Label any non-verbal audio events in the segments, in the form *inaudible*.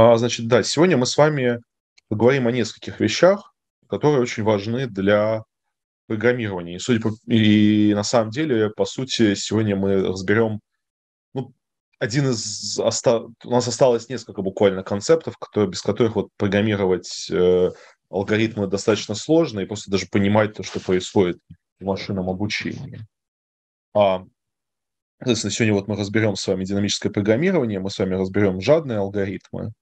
А, значит, да, сегодня мы с вами поговорим о нескольких вещах, которые очень важны для программирования. И, судя по... и на самом деле, по сути, сегодня мы разберем ну, один из... Оста... У нас осталось несколько буквально концептов, которые... без которых вот программировать э, алгоритмы достаточно сложно, и просто даже понимать то, что происходит в машинном обучении. А, соответственно, сегодня вот мы разберем с вами динамическое программирование, мы с вами разберем жадные алгоритмы,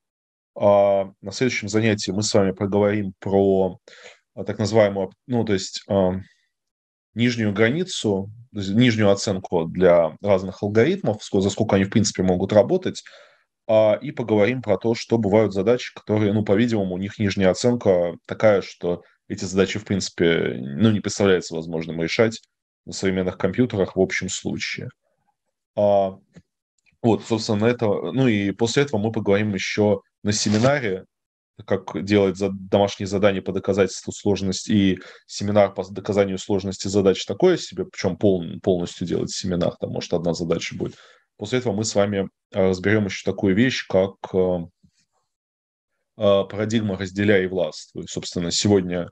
а, на следующем занятии мы с вами поговорим про а, так называемую, ну, то есть а, нижнюю границу, нижнюю оценку для разных алгоритмов, за сколько они, в принципе, могут работать, и поговорим про то, что бывают задачи, которые, ну, по-видимому, у них нижняя оценка такая, что эти задачи, в принципе, ну, не представляется возможным решать на современных компьютерах в общем случае. Вот, собственно, на это... Ну и после этого мы поговорим еще на семинаре, как делать за домашние задания по доказательству сложности и семинар по доказанию сложности задач такое себе, причем пол, полностью делать семинар, там, может, одна задача будет. После этого мы с вами а, разберем еще такую вещь, как а, а, парадигма «разделяй и властвуй». Собственно, сегодня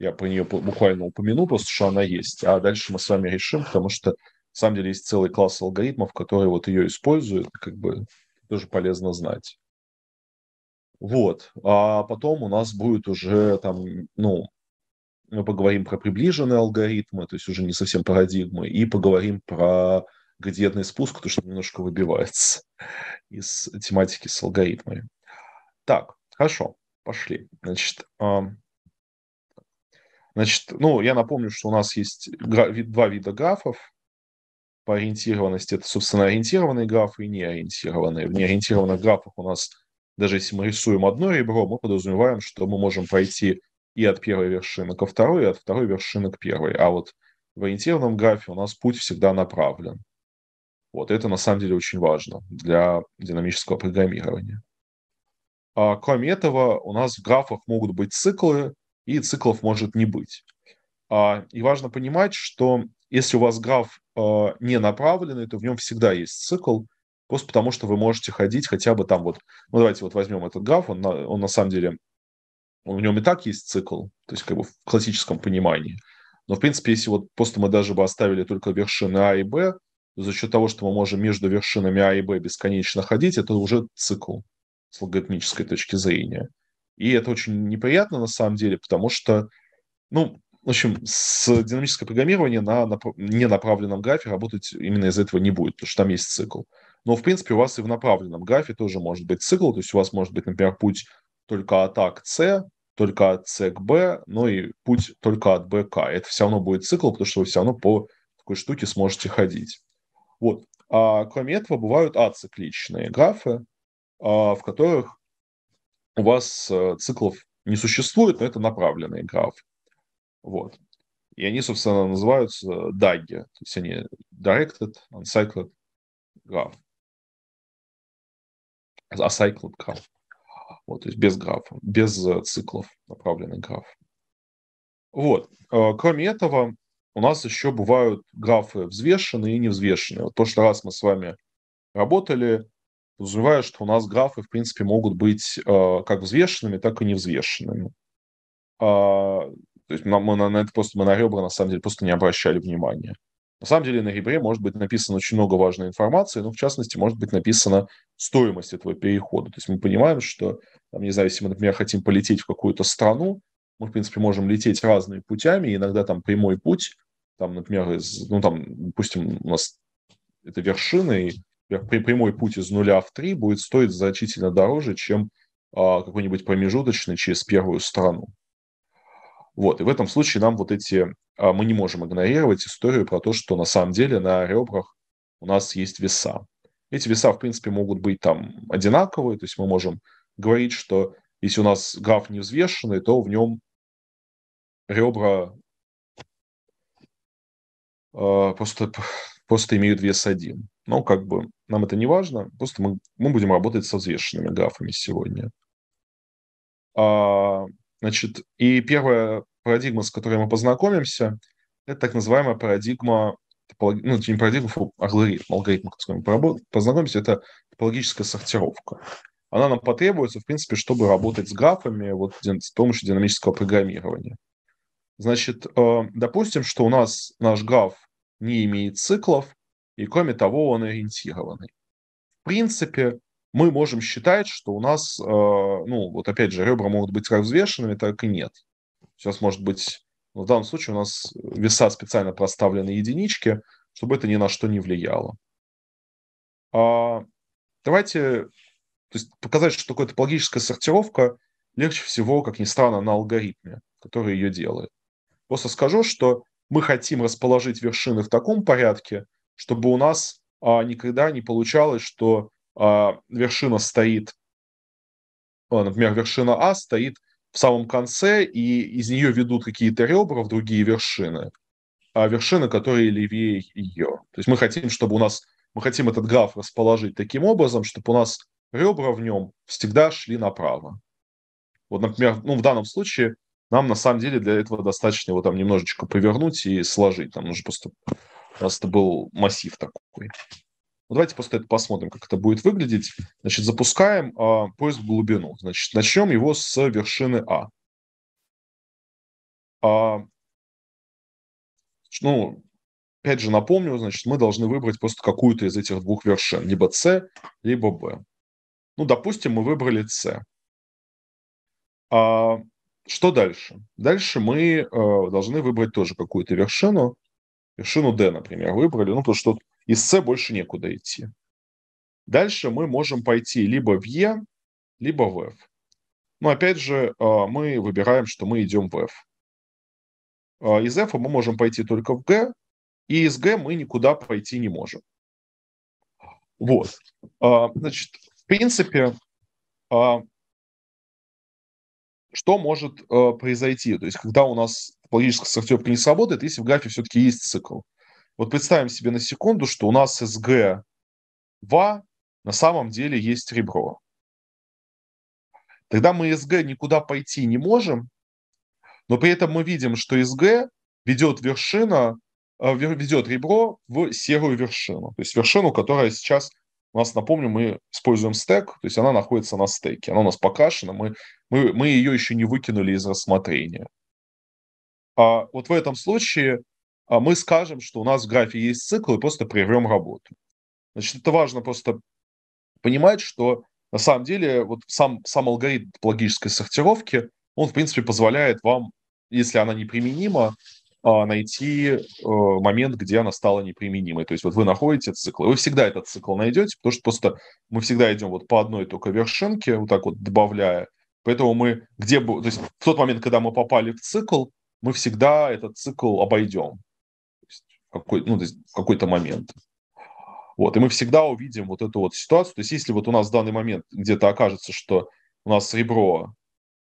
я про нее буквально упомяну, просто что она есть, а дальше мы с вами решим, потому что самом деле есть целый класс алгоритмов, которые вот ее используют, как бы тоже полезно знать. Вот. А потом у нас будет уже там, ну, мы поговорим про приближенные алгоритмы, то есть уже не совсем парадигмы, и поговорим про градиентный спуск, потому что немножко выбивается *laughs* из тематики с алгоритмами. Так, хорошо, пошли. Значит, значит, ну, я напомню, что у нас есть два вида графов, по ориентированности это, собственно, ориентированные графы и неориентированные. В неориентированных графах у нас, даже если мы рисуем одно ребро, мы подразумеваем, что мы можем пройти и от первой вершины ко второй, и от второй вершины к первой. А вот в ориентированном графе у нас путь всегда направлен. Вот это на самом деле очень важно для динамического программирования. А, кроме этого, у нас в графах могут быть циклы, и циклов может не быть. А, и важно понимать, что если у вас граф э, не направленный, то в нем всегда есть цикл, просто потому что вы можете ходить хотя бы там вот, ну давайте вот возьмем этот граф, он на, он на самом деле, в нем и так есть цикл, то есть как бы в классическом понимании. Но в принципе, если вот просто мы даже бы оставили только вершины А и Б, за счет того, что мы можем между вершинами А и Б бесконечно ходить, это уже цикл с логарифмической точки зрения. И это очень неприятно на самом деле, потому что, ну, в общем, с динамическое программирование на нап... ненаправленном графе работать именно из этого не будет, потому что там есть цикл. Но, в принципе, у вас и в направленном графе тоже может быть цикл, то есть у вас может быть, например, путь только от А к С, только от С к Б, но и путь только от Б к А. Это все равно будет цикл, потому что вы все равно по такой штуке сможете ходить. Вот. А кроме этого бывают ацикличные графы, а, в которых у вас э, циклов не существует, но это направленный граф. Вот. И они, собственно, называются DAGI. То есть они Directed Uncycled Graph. Acycled Graph. Вот, то есть без графа, без э, циклов направленный граф. Вот. Э, кроме этого, у нас еще бывают графы взвешенные и невзвешенные. Вот в прошлый раз мы с вами работали, подразумевая, что у нас графы, в принципе, могут быть э, как взвешенными, так и невзвешенными. А, то есть мы на, на это просто мы на ребра на самом деле просто не обращали внимания. На самом деле на ребре может быть написано очень много важной информации, но в частности может быть написана стоимость этого перехода. То есть мы понимаем, что, там, не знаю, если мы, например, хотим полететь в какую-то страну, мы, в принципе, можем лететь разными путями, и иногда там прямой путь, там, например, из, ну, там, допустим, у нас это вершины, и при прямой путь из нуля в три будет стоить значительно дороже, чем а, какой-нибудь промежуточный через первую страну. Вот, и в этом случае нам вот эти, а, мы не можем игнорировать историю про то, что на самом деле на ребрах у нас есть веса. Эти веса, в принципе, могут быть там одинаковые, то есть мы можем говорить, что если у нас граф не взвешенный, то в нем ребра э, просто, просто имеют вес один. Но как бы нам это не важно, просто мы, мы будем работать со взвешенными графами сегодня. А, Значит, и первая парадигма, с которой мы познакомимся, это так называемая парадигма, ну, не парадигма, фу, алгоритм, алгоритм, с которым мы познакомимся, это топологическая сортировка. Она нам потребуется, в принципе, чтобы работать с графами вот, с помощью динамического программирования. Значит, э, допустим, что у нас наш граф не имеет циклов, и кроме того, он ориентированный. В принципе, мы можем считать, что у нас, э, ну, вот опять же, ребра могут быть как взвешенными, так и нет. Сейчас, может быть, ну, в данном случае у нас веса специально проставлены единички, чтобы это ни на что не влияло. А, давайте, то есть показать, что такое топологическая сортировка легче всего, как ни странно, на алгоритме, который ее делает. Просто скажу, что мы хотим расположить вершины в таком порядке, чтобы у нас а, никогда не получалось, что а, вершина стоит, а, например, вершина А стоит в самом конце, и из нее ведут какие-то ребра в другие вершины, а вершины, которые левее ее. То есть мы хотим, чтобы у нас, мы хотим этот граф расположить таким образом, чтобы у нас ребра в нем всегда шли направо. Вот, например, ну, в данном случае нам на самом деле для этого достаточно его там немножечко повернуть и сложить. Там нужно просто... У нас это был массив такой. Ну, давайте просто это посмотрим, как это будет выглядеть. Значит, запускаем э, поиск в глубину. Значит, начнем его с вершины А. а ну, опять же напомню, значит, мы должны выбрать просто какую-то из этих двух вершин, либо С, либо Б. Ну, допустим, мы выбрали С. А что дальше? Дальше мы э, должны выбрать тоже какую-то вершину. Вершину D, например, выбрали. Ну, потому что из С больше некуда идти. Дальше мы можем пойти либо в Е, либо в F. Но опять же, а, мы выбираем, что мы идем в F. А, из F мы можем пойти только в G, и из G мы никуда пойти не можем. Вот. А, значит, в принципе, что может произойти? То есть, когда у нас логическая сортировка не сработает, если в графе все-таки есть цикл. Вот представим себе на секунду, что у нас СГ 2 на самом деле есть ребро. Тогда мы СГ никуда пойти не можем, но при этом мы видим, что СГ ведет вершина, э, ведет ребро в серую вершину, то есть вершину, которая сейчас у нас, напомню, мы используем стек, то есть она находится на стеке, она у нас покашена, мы, мы, мы ее еще не выкинули из рассмотрения. А вот в этом случае а мы скажем, что у нас в графе есть цикл и просто прервем работу. Значит, это важно просто понимать, что на самом деле вот сам, сам алгоритм логической сортировки, он, в принципе, позволяет вам, если она неприменима, а, найти э, момент, где она стала неприменимой. То есть вот вы находите цикл, и вы всегда этот цикл найдете, потому что просто мы всегда идем вот по одной только вершинке, вот так вот добавляя. Поэтому мы где бы... То есть в тот момент, когда мы попали в цикл, мы всегда этот цикл обойдем какой, ну, то есть в какой-то момент. Вот, и мы всегда увидим вот эту вот ситуацию. То есть если вот у нас в данный момент где-то окажется, что у нас ребро,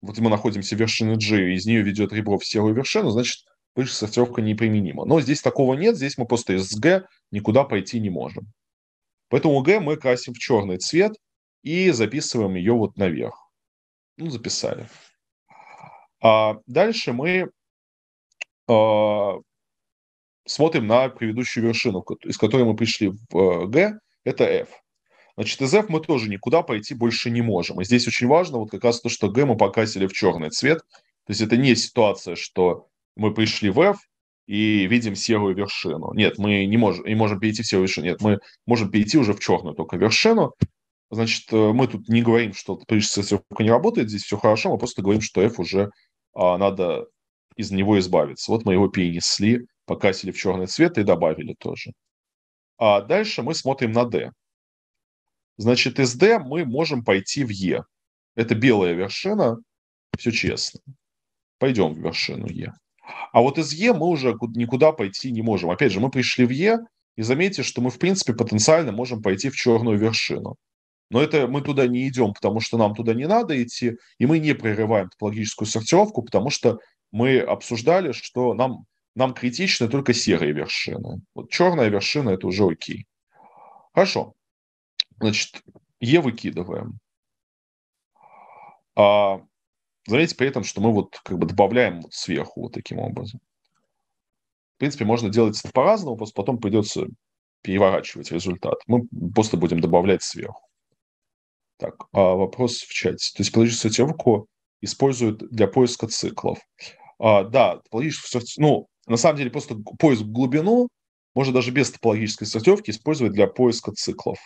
вот мы находимся в вершине G, и из нее ведет ребро в серую вершину, значит, выше сортировка неприменима. Но здесь такого нет, здесь мы просто из G никуда пойти не можем. Поэтому G мы красим в черный цвет и записываем ее вот наверх. Ну, записали. А дальше мы а, смотрим на предыдущую вершину, из которой мы пришли в э, Г, это F. Значит, из F мы тоже никуда пойти больше не можем. И здесь очень важно вот как раз то, что G мы покрасили в черный цвет. То есть это не ситуация, что мы пришли в F и видим серую вершину. Нет, мы не можем, не можем перейти в серую вершину. Нет, мы можем перейти уже в черную только вершину. Значит, э, мы тут не говорим, что пришествовка не работает, здесь все хорошо, мы просто говорим, что F уже а, надо из него избавиться. Вот мы его перенесли покрасили в черный цвет и добавили тоже. А дальше мы смотрим на D. Значит, из D мы можем пойти в E. Это белая вершина, все честно. Пойдем в вершину E. А вот из E мы уже никуда пойти не можем. Опять же, мы пришли в E и заметьте, что мы, в принципе, потенциально можем пойти в черную вершину. Но это мы туда не идем, потому что нам туда не надо идти, и мы не прерываем топологическую сортировку, потому что мы обсуждали, что нам нам критичны только серые вершины. Вот черная вершина – это уже окей. Хорошо. Значит, Е выкидываем. А, заметьте при этом, что мы вот как бы добавляем вот сверху вот таким образом. В принципе, можно делать это по-разному, просто потом придется переворачивать результат. Мы просто будем добавлять сверху. Так, а вопрос в чате. То есть платежную сортировку используют для поиска циклов. А, да, платежную сортировку... Ну, на самом деле просто поиск в глубину можно даже без топологической сортировки использовать для поиска циклов.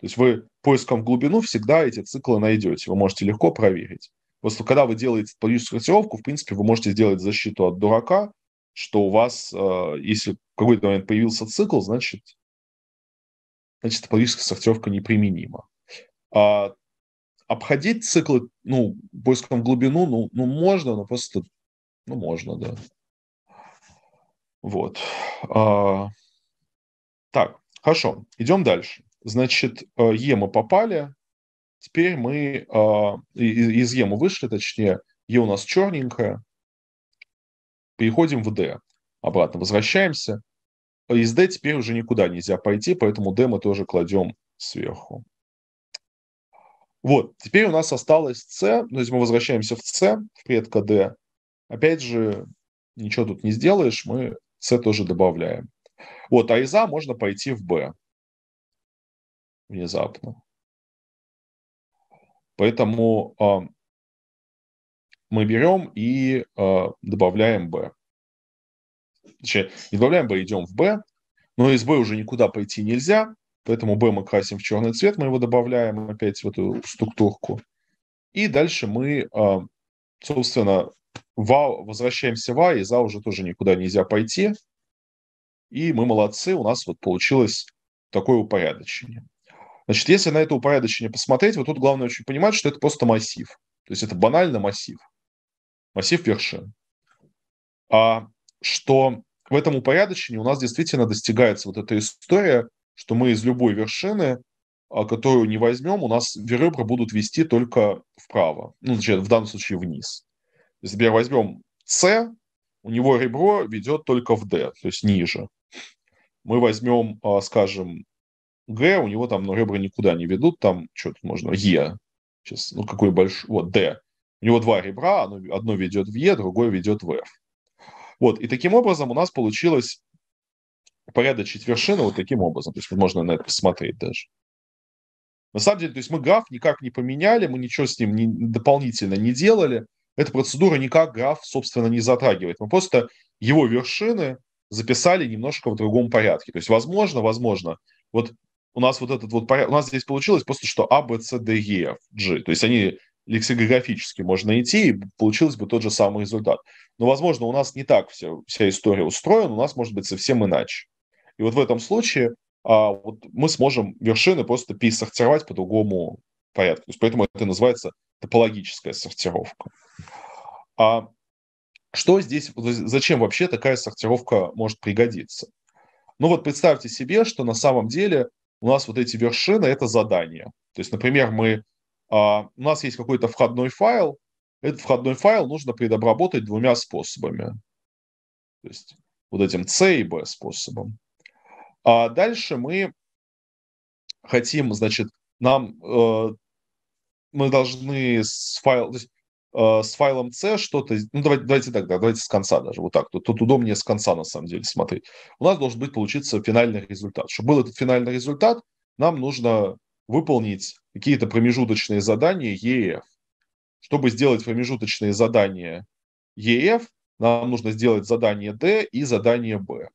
То есть вы поиском в глубину всегда эти циклы найдете, вы можете легко проверить. Просто когда вы делаете топологическую сортировку, в принципе, вы можете сделать защиту от дурака, что у вас, э, если в какой-то момент появился цикл, значит, значит топологическая сортировка неприменима. А обходить циклы, ну, поиском в глубину, ну, ну можно, но просто, ну, можно, да. Вот. А, так, хорошо, идем дальше. Значит, э, Е мы попали, теперь мы а, из Е мы вышли, точнее, Е у нас черненькая, переходим в Д, обратно возвращаемся. А из D теперь уже никуда нельзя пойти, поэтому D мы тоже кладем сверху. Вот, теперь у нас осталось C, то есть мы возвращаемся в C, в предка D. Опять же, ничего тут не сделаешь, мы с тоже добавляем. Вот, а из А можно пойти в Б внезапно. Поэтому э, мы берем и э, добавляем B. Точнее, не добавляем B, идем в B, но из B уже никуда пойти нельзя, поэтому B мы красим в черный цвет, мы его добавляем опять в эту структурку. И дальше мы, э, собственно, Вау, возвращаемся в А, и за уже тоже никуда нельзя пойти. И мы молодцы, у нас вот получилось такое упорядочение. Значит, если на это упорядочение посмотреть, вот тут главное очень понимать, что это просто массив. То есть это банально массив. Массив вершин. А что в этом упорядочении у нас действительно достигается вот эта история, что мы из любой вершины, а, которую не возьмем, у нас ребра будут вести только вправо. Ну, значит, в данном случае вниз. Если я возьмем С, у него ребро ведет только в D, то есть ниже. Мы возьмем, а, скажем, Г, у него там ну, ребра никуда не ведут, там что-то можно Е. Сейчас, ну какой большой, вот Д. У него два ребра, оно, одно ведет в Е, другое ведет в F. Вот, и таким образом у нас получилось порядочить вершины вот таким образом. То есть можно на это посмотреть даже. На самом деле, то есть мы граф никак не поменяли, мы ничего с ним не, дополнительно не делали эта процедура никак граф, собственно, не затрагивает. Мы просто его вершины записали немножко в другом порядке. То есть, возможно, возможно, вот у нас вот этот вот порядок, у нас здесь получилось просто, что А, Б, С, Д, Е, F, G. То есть они лексикографически можно идти, и получилось бы тот же самый результат. Но, возможно, у нас не так вся, вся история устроена, у нас может быть совсем иначе. И вот в этом случае а, вот мы сможем вершины просто пересортировать по другому, порядке. То есть поэтому это называется топологическая сортировка. А что здесь, зачем вообще такая сортировка может пригодиться? Ну вот представьте себе, что на самом деле у нас вот эти вершины – это задания. То есть, например, мы, а, у нас есть какой-то входной файл, этот входной файл нужно предобработать двумя способами. То есть вот этим C и B способом. А дальше мы хотим, значит, нам э, мы должны с файл, э, с файлом C что-то... Ну, давайте, давайте так, да, давайте с конца даже, вот так. Тут, тут удобнее с конца, на самом деле, смотреть. У нас должен быть, получиться, финальный результат. Чтобы был этот финальный результат, нам нужно выполнить какие-то промежуточные задания EF. Чтобы сделать промежуточные задания EF, нам нужно сделать задание D и задание B.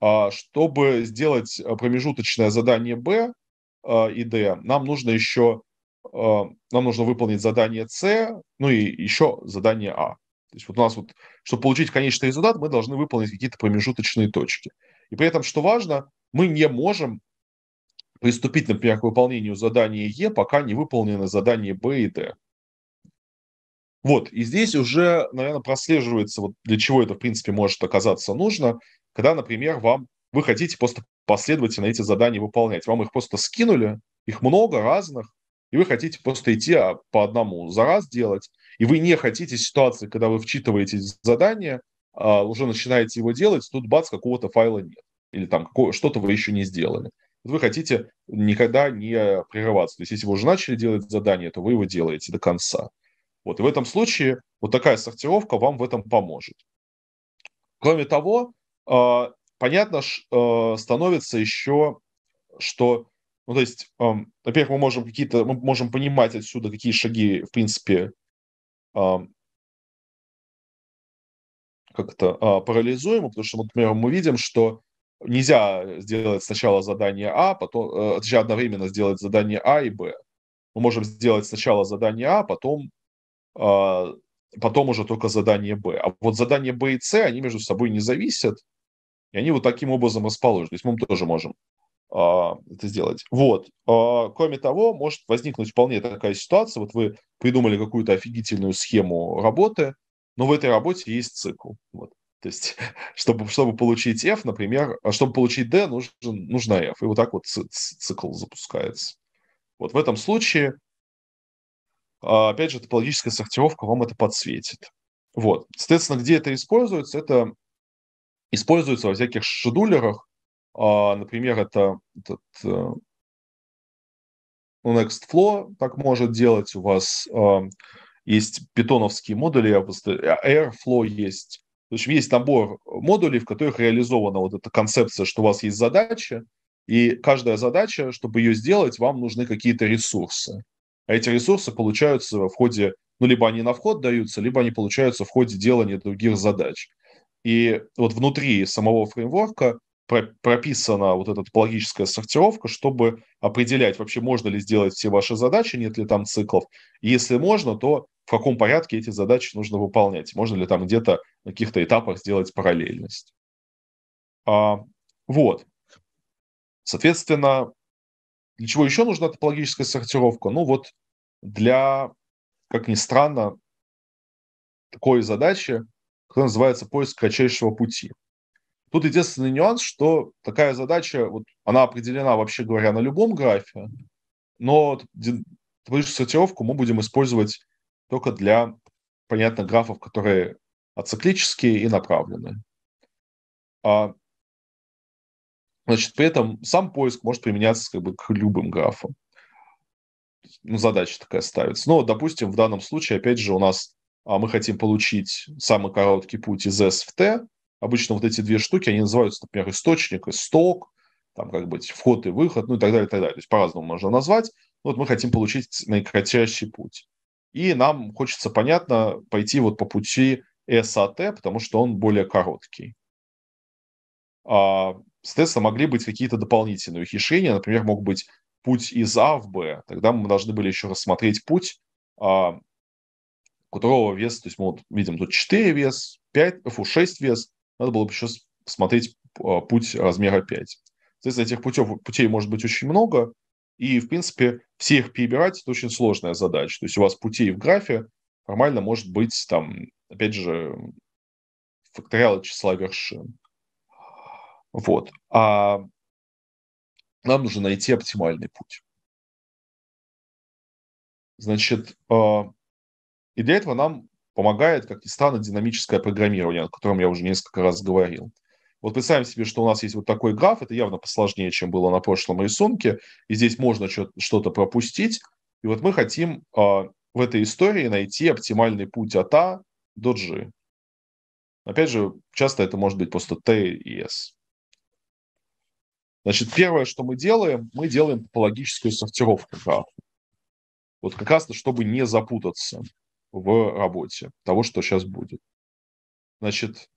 А чтобы сделать э, промежуточное задание B э, и D, нам нужно еще Э, нам нужно выполнить задание С, ну и еще задание А. То есть вот у нас вот, чтобы получить конечный результат, мы должны выполнить какие-то промежуточные точки. И при этом, что важно, мы не можем приступить, например, к выполнению задания Е, пока не выполнено задание Б и Д. Вот, и здесь уже, наверное, прослеживается, вот для чего это, в принципе, может оказаться нужно, когда, например, вам вы хотите просто последовательно эти задания выполнять. Вам их просто скинули, их много разных, и вы хотите просто идти а, по одному за раз делать, и вы не хотите ситуации, когда вы вчитываете задание, а, уже начинаете его делать, тут бац, какого-то файла нет, или там что-то вы еще не сделали. Вы хотите никогда не прерываться. То есть, если вы уже начали делать задание, то вы его делаете до конца. Вот, и в этом случае вот такая сортировка вам в этом поможет. Кроме того, а, понятно э, становится еще, что ну, то есть, эм, во-первых, мы можем какие-то, мы можем понимать отсюда, какие шаги, в принципе, эм, как-то э, парализуемы, потому что, например, мы видим, что нельзя сделать сначала задание А, потом, э, точнее, одновременно сделать задание А и Б. Мы можем сделать сначала задание А, потом, э, потом уже только задание Б. А вот задание Б и С, они между собой не зависят, и они вот таким образом расположены. То есть мы тоже можем а, это сделать. Вот. А, кроме того, может возникнуть вполне такая ситуация, вот вы придумали какую-то офигительную схему работы, но в этой работе есть цикл. Вот. То есть, *laughs* чтобы, чтобы получить F, например, а чтобы получить D, нужен, нужна F. И вот так вот цикл запускается. Вот в этом случае, опять же, топологическая сортировка вам это подсветит. Вот. Соответственно, где это используется? Это используется во всяких шедулерах, а, например, это этот э, ну, Nextflow так может делать. У вас эм, есть питоновские модули, э, Airflow есть. В общем, есть набор модулей, в которых реализована вот эта концепция, что у вас есть задача, и каждая задача, чтобы ее сделать, вам нужны какие-то ресурсы. А эти ресурсы получаются в ходе, ну, либо они на вход даются, либо они получаются в ходе делания других задач. И вот внутри самого фреймворка прописана вот эта топологическая сортировка, чтобы определять вообще, можно ли сделать все ваши задачи, нет ли там циклов. И если можно, то в каком порядке эти задачи нужно выполнять. Можно ли там где-то на каких-то этапах сделать параллельность. А, вот. Соответственно, для чего еще нужна топологическая сортировка? Ну вот для, как ни странно, такой задачи, которая называется поиск кратчайшего пути. Тут единственный нюанс, что такая задача, вот, она определена, вообще говоря, на любом графе, но твою типа, сортировку мы будем использовать только для, понятно, графов, которые ациклические и направлены. А, значит, при этом сам поиск может применяться как бы к любым графам. Ну, задача такая ставится. Но, допустим, в данном случае, опять же, у нас а мы хотим получить самый короткий путь из S в T, обычно вот эти две штуки, они называются, например, источник и сток, там как быть вход и выход, ну и так далее, и так далее. То есть по-разному можно назвать. Ну, вот мы хотим получить наикратчайший путь. И нам хочется, понятно, пойти вот по пути САТ, потому что он более короткий. А, соответственно, могли быть какие-то дополнительные ухищрения. Например, мог быть путь из А в Б. Тогда мы должны были еще рассмотреть путь, а, которого вес, то есть мы вот видим тут 4 вес, 5, фу, 6 вес, надо было бы сейчас смотреть а, путь размера 5. Соответственно, этих путев, путей может быть очень много, и, в принципе, все их перебирать – это очень сложная задача. То есть у вас путей в графе формально может быть, там, опять же, факториал числа вершин. Вот. А нам нужно найти оптимальный путь. Значит, а, и для этого нам помогает, как ни странно, динамическое программирование, о котором я уже несколько раз говорил. Вот представим себе, что у нас есть вот такой граф, это явно посложнее, чем было на прошлом рисунке, и здесь можно что-то пропустить. И вот мы хотим э, в этой истории найти оптимальный путь от А до G. Опять же, часто это может быть просто T и S. Значит, первое, что мы делаем, мы делаем топологическую сортировку графа. Вот как раз-то, чтобы не запутаться в работе того, что сейчас будет. Значит,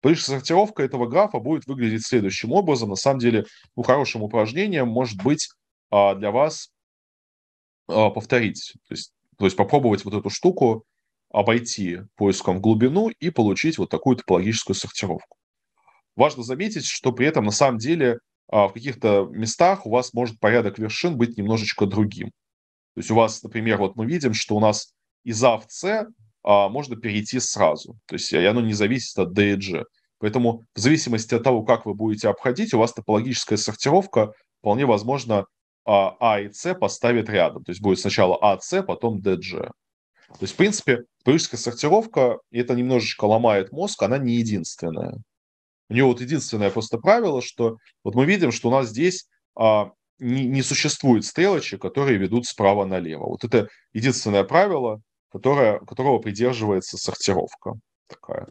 Политическая сортировка этого графа будет выглядеть следующим образом. На самом деле, ну, хорошим упражнением может быть а, для вас а, повторить, то есть, то есть попробовать вот эту штуку обойти поиском в глубину и получить вот такую топологическую сортировку. Важно заметить, что при этом на самом деле а, в каких-то местах у вас может порядок вершин быть немножечко другим. То есть у вас, например, вот мы видим, что у нас из AFC а, можно перейти сразу. То есть и оно не зависит от DEG. Поэтому в зависимости от того, как вы будете обходить, у вас топологическая сортировка вполне возможно а, а и С поставит рядом. То есть будет сначала АС, потом ДГ. То есть, в принципе, топологическая сортировка, и это немножечко ломает мозг, она не единственная. У нее вот единственное просто правило, что вот мы видим, что у нас здесь а, не, не существует стрелочек, которые ведут справа налево. Вот это единственное правило, которая, которого придерживается сортировка такая.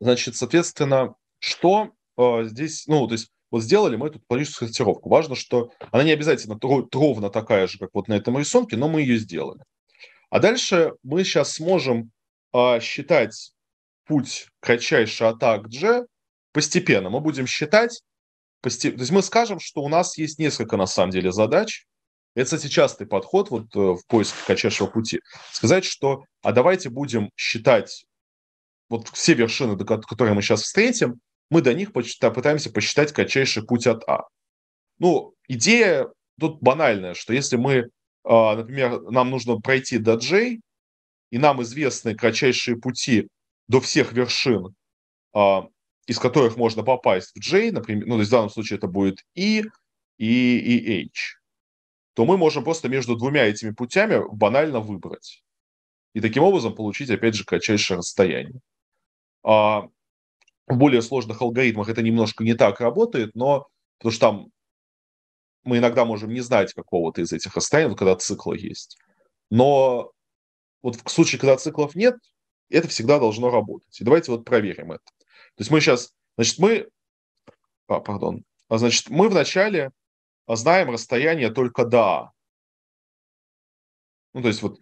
Значит, соответственно, что э, здесь, ну, то есть вот сделали мы эту политическую сортировку. Важно, что она не обязательно ровно такая же, как вот на этом рисунке, но мы ее сделали. А дальше мы сейчас сможем э, считать путь кратчайший от А к G постепенно. Мы будем считать, постеп... то есть мы скажем, что у нас есть несколько на самом деле задач, это, кстати, частый подход вот э, в поиске качешего пути. Сказать, что а давайте будем считать вот все вершины, до которые мы сейчас встретим, мы до них почита, пытаемся посчитать кратчайший путь от А. Ну, идея тут банальная, что если мы, а, например, нам нужно пройти до J, и нам известны кратчайшие пути до всех вершин, а, из которых можно попасть в J, например, ну, то есть в данном случае это будет E, E и H то мы можем просто между двумя этими путями банально выбрать. И таким образом получить, опять же, кратчайшее расстояние. А в более сложных алгоритмах это немножко не так работает, но потому что там мы иногда можем не знать какого-то из этих расстояний, когда цикла есть. Но вот в случае, когда циклов нет, это всегда должно работать. И давайте вот проверим это. То есть мы сейчас, значит, мы, а, пардон, а, значит, мы вначале а знаем расстояние только до. Ну, то есть вот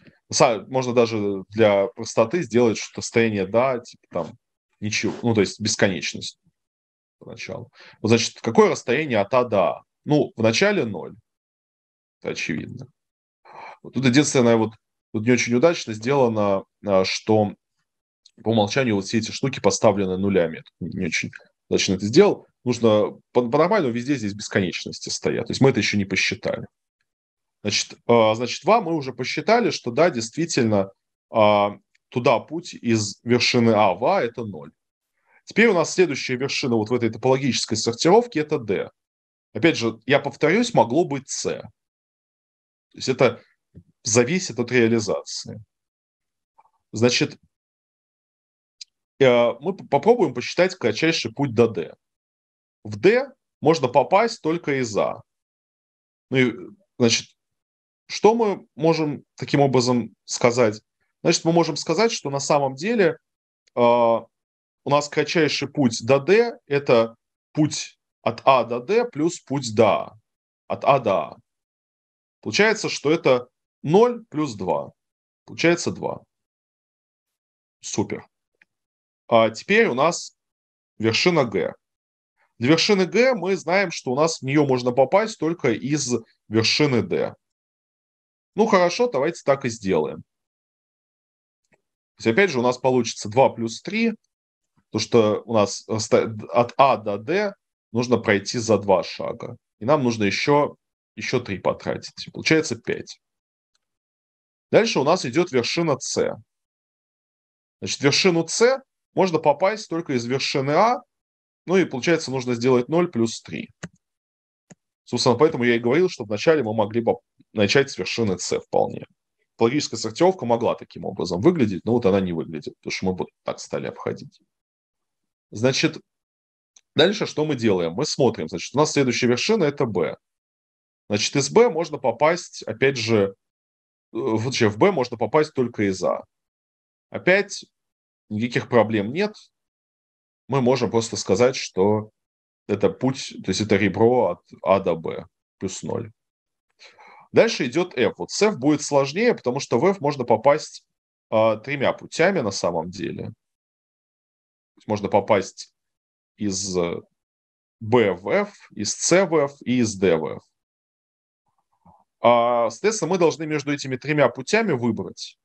можно даже для простоты сделать, что расстояние до, типа там, ничего, ну, то есть бесконечность поначалу. Вот, значит, какое расстояние от А до А? Ну, в начале ноль, это очевидно. Вот тут единственное, вот тут не очень удачно сделано, а, что по умолчанию вот все эти штуки поставлены нулями. Не очень удачно это сделал нужно по-нормальному везде здесь бесконечности стоят. То есть мы это еще не посчитали. Значит, э, значит, вам мы уже посчитали, что да, действительно, э, туда путь из вершины А в А – это ноль. Теперь у нас следующая вершина вот в этой топологической сортировке – это D. Опять же, я повторюсь, могло быть С. То есть это зависит от реализации. Значит, э, мы попробуем посчитать кратчайший путь до D в D можно попасть только из А. Ну и, значит, что мы можем таким образом сказать? Значит, мы можем сказать, что на самом деле э, у нас кратчайший путь до D – это путь от А до Д плюс путь до А. От А до А. Получается, что это 0 плюс 2. Получается 2. Супер. А теперь у нас вершина Г. До вершины Г мы знаем, что у нас в нее можно попасть только из вершины D. Ну хорошо, давайте так и сделаем. То есть, опять же, у нас получится 2 плюс 3, то что у нас от А до Д нужно пройти за два шага. И нам нужно еще, еще 3 потратить. Получается 5. Дальше у нас идет вершина С. Значит, вершину С можно попасть только из вершины А, ну и получается, нужно сделать 0 плюс 3. Собственно, поэтому я и говорил, что вначале мы могли бы начать с вершины С вполне. Логическая сортировка могла таким образом выглядеть, но вот она не выглядит, потому что мы бы так стали обходить. Значит, дальше что мы делаем? Мы смотрим, значит, у нас следующая вершина – это B. Значит, из B можно попасть, опять же, э, в, в B можно попасть только из А. Опять никаких проблем нет, мы можем просто сказать, что это путь, то есть это ребро от А до Б плюс 0. Дальше идет F. Вот с F будет сложнее, потому что в F можно попасть э, тремя путями на самом деле. Можно попасть из э, B в F, из C в F и из D в F. А, соответственно, мы должны между этими тремя путями выбрать.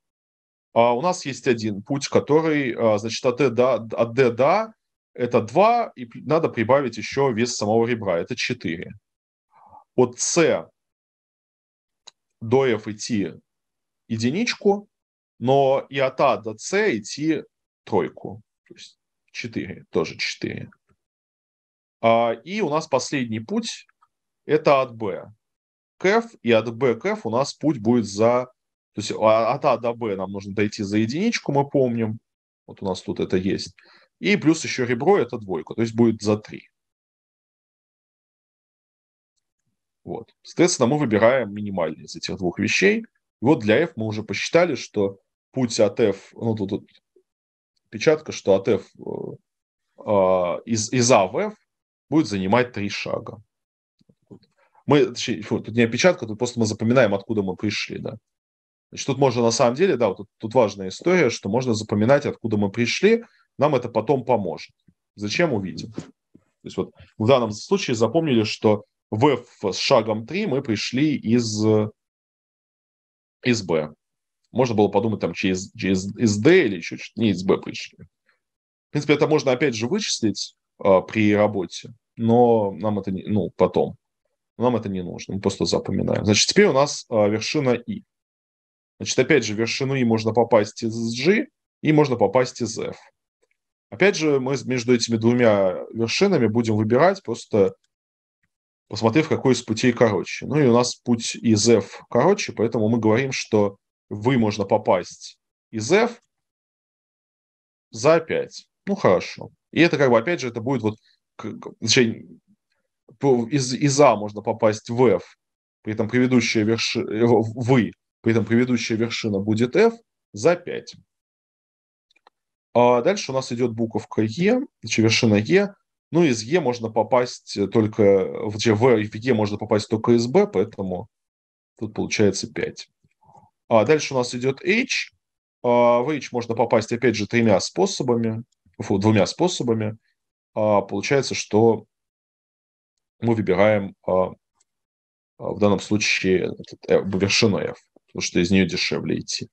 А у нас есть один путь, который, а, значит, от D э до, от D до а это 2, и надо прибавить еще вес самого ребра, это 4. От С до F идти единичку, но и от А до С идти тройку, то есть 4, тоже 4. А, и у нас последний путь – это от Б к F, и от б к F у нас путь будет за... То есть а, от А до Б нам нужно дойти за единичку, мы помним. Вот у нас тут это есть. И плюс еще ребро – это двойка, то есть будет за три. Вот. Соответственно, мы выбираем минимальный из этих двух вещей. И вот для f мы уже посчитали, что путь от f, ну тут, тут печатка, что от f э, а, из, из a а в f будет занимать три шага. Мы, точнее, фу, тут не опечатка, тут просто мы запоминаем, откуда мы пришли, да. Значит, тут можно на самом деле, да, вот тут, тут важная история, что можно запоминать, откуда мы пришли, нам это потом поможет. Зачем увидим? То есть вот в данном случае запомнили, что в с шагом 3 мы пришли из, из Б. Можно было подумать, там через, через из D или еще чуть не из Б пришли. В принципе, это можно опять же вычислить э, при работе, но нам это не, ну, потом. Нам это не нужно, мы просто запоминаем. Значит, теперь у нас э, вершина И. Значит, опять же, вершину И можно попасть из G, и можно попасть из F. Опять же, мы между этими двумя вершинами будем выбирать, просто посмотрев, какой из путей короче. Ну и у нас путь из F короче, поэтому мы говорим, что вы можно попасть из F за 5. Ну, хорошо. И это как бы, опять же, это будет вот... Точнее, из, из А можно попасть в F, при этом предыдущая вершина... Э, вы, при этом предыдущая вершина будет F за 5. А дальше у нас идет буковка Е, вершина Е. Ну, из Е можно попасть только... В, в Е можно попасть только из Б, поэтому тут получается 5. А дальше у нас идет H. А в H можно попасть, опять же, тремя способами. Фу, двумя способами. А получается, что мы выбираем а, а в данном случае э, вершину F, потому что из нее дешевле идти.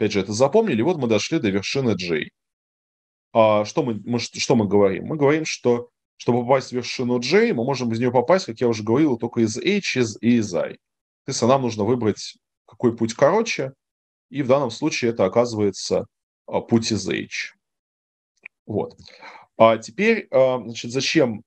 Опять же, это запомнили. Вот мы дошли до вершины J. А что мы, мы, что мы говорим? Мы говорим, что чтобы попасть в вершину J, мы можем из нее попасть, как я уже говорил, только из H, из и из I. Соответственно, нам нужно выбрать, какой путь короче, и в данном случае это оказывается а, путь из H. Вот. А теперь, а, значит, зачем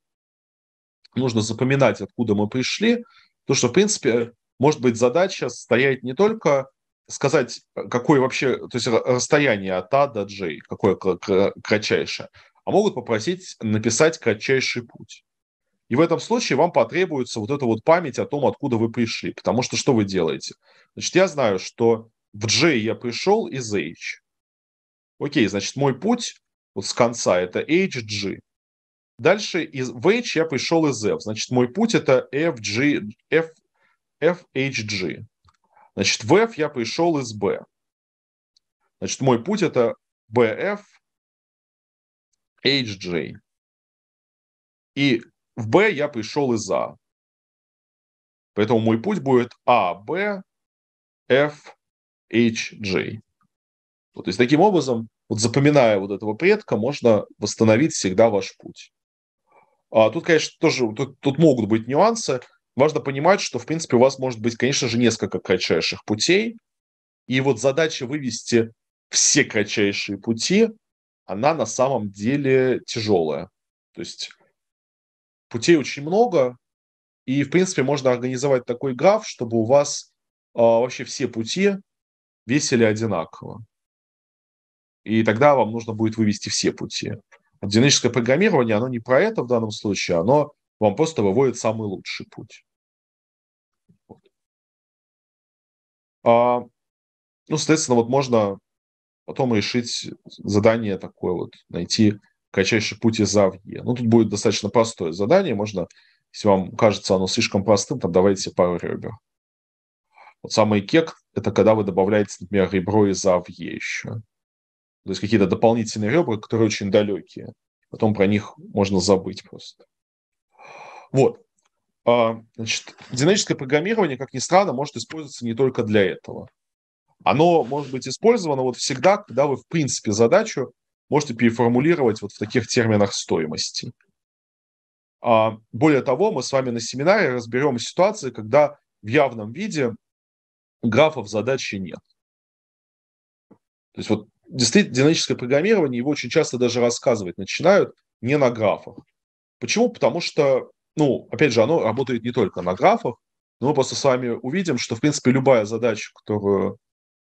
нужно запоминать, откуда мы пришли? То, что, в принципе, может быть, задача стоять не только сказать, какое вообще, то есть расстояние от А до J, какое кратчайшее, а могут попросить написать кратчайший путь. И в этом случае вам потребуется вот эта вот память о том, откуда вы пришли. Потому что что вы делаете? Значит, я знаю, что в J я пришел из H. Окей, значит, мой путь вот с конца это HG. Дальше из, в H я пришел из F. Значит, мой путь это FG, F, FHG. Значит, в F я пришел из B. Значит, мой путь это BF HJ. И в B я пришел из A, Поэтому мой путь будет А, Б, F, H, J. Вот, то есть таким образом, вот запоминая вот этого предка, можно восстановить всегда ваш путь. А, тут, конечно, тоже тут, тут могут быть нюансы важно понимать, что, в принципе, у вас может быть, конечно же, несколько кратчайших путей. И вот задача вывести все кратчайшие пути, она на самом деле тяжелая. То есть путей очень много, и, в принципе, можно организовать такой граф, чтобы у вас э, вообще все пути весили одинаково. И тогда вам нужно будет вывести все пути. Динамическое программирование, оно не про это в данном случае, оно вам просто выводит самый лучший путь. Вот. А, ну, соответственно, вот можно потом решить задание такое вот, найти кратчайший путь из А в Е. Ну, тут будет достаточно простое задание, можно, если вам кажется оно слишком простым, там давайте пару ребер. Вот самый кек – это когда вы добавляете, например, ребро из А в Е еще. То есть какие-то дополнительные ребра, которые очень далекие. Потом про них можно забыть просто. Вот. А, значит, динамическое программирование, как ни странно, может использоваться не только для этого. Оно может быть использовано вот всегда, когда вы, в принципе, задачу можете переформулировать вот в таких терминах стоимости. А, более того, мы с вами на семинаре разберем ситуации, когда в явном виде графов задачи нет. То есть вот действительно динамическое программирование, его очень часто даже рассказывать начинают не на графах. Почему? Потому что ну, опять же, оно работает не только на графах, но мы просто с вами увидим, что, в принципе, любая задача, которую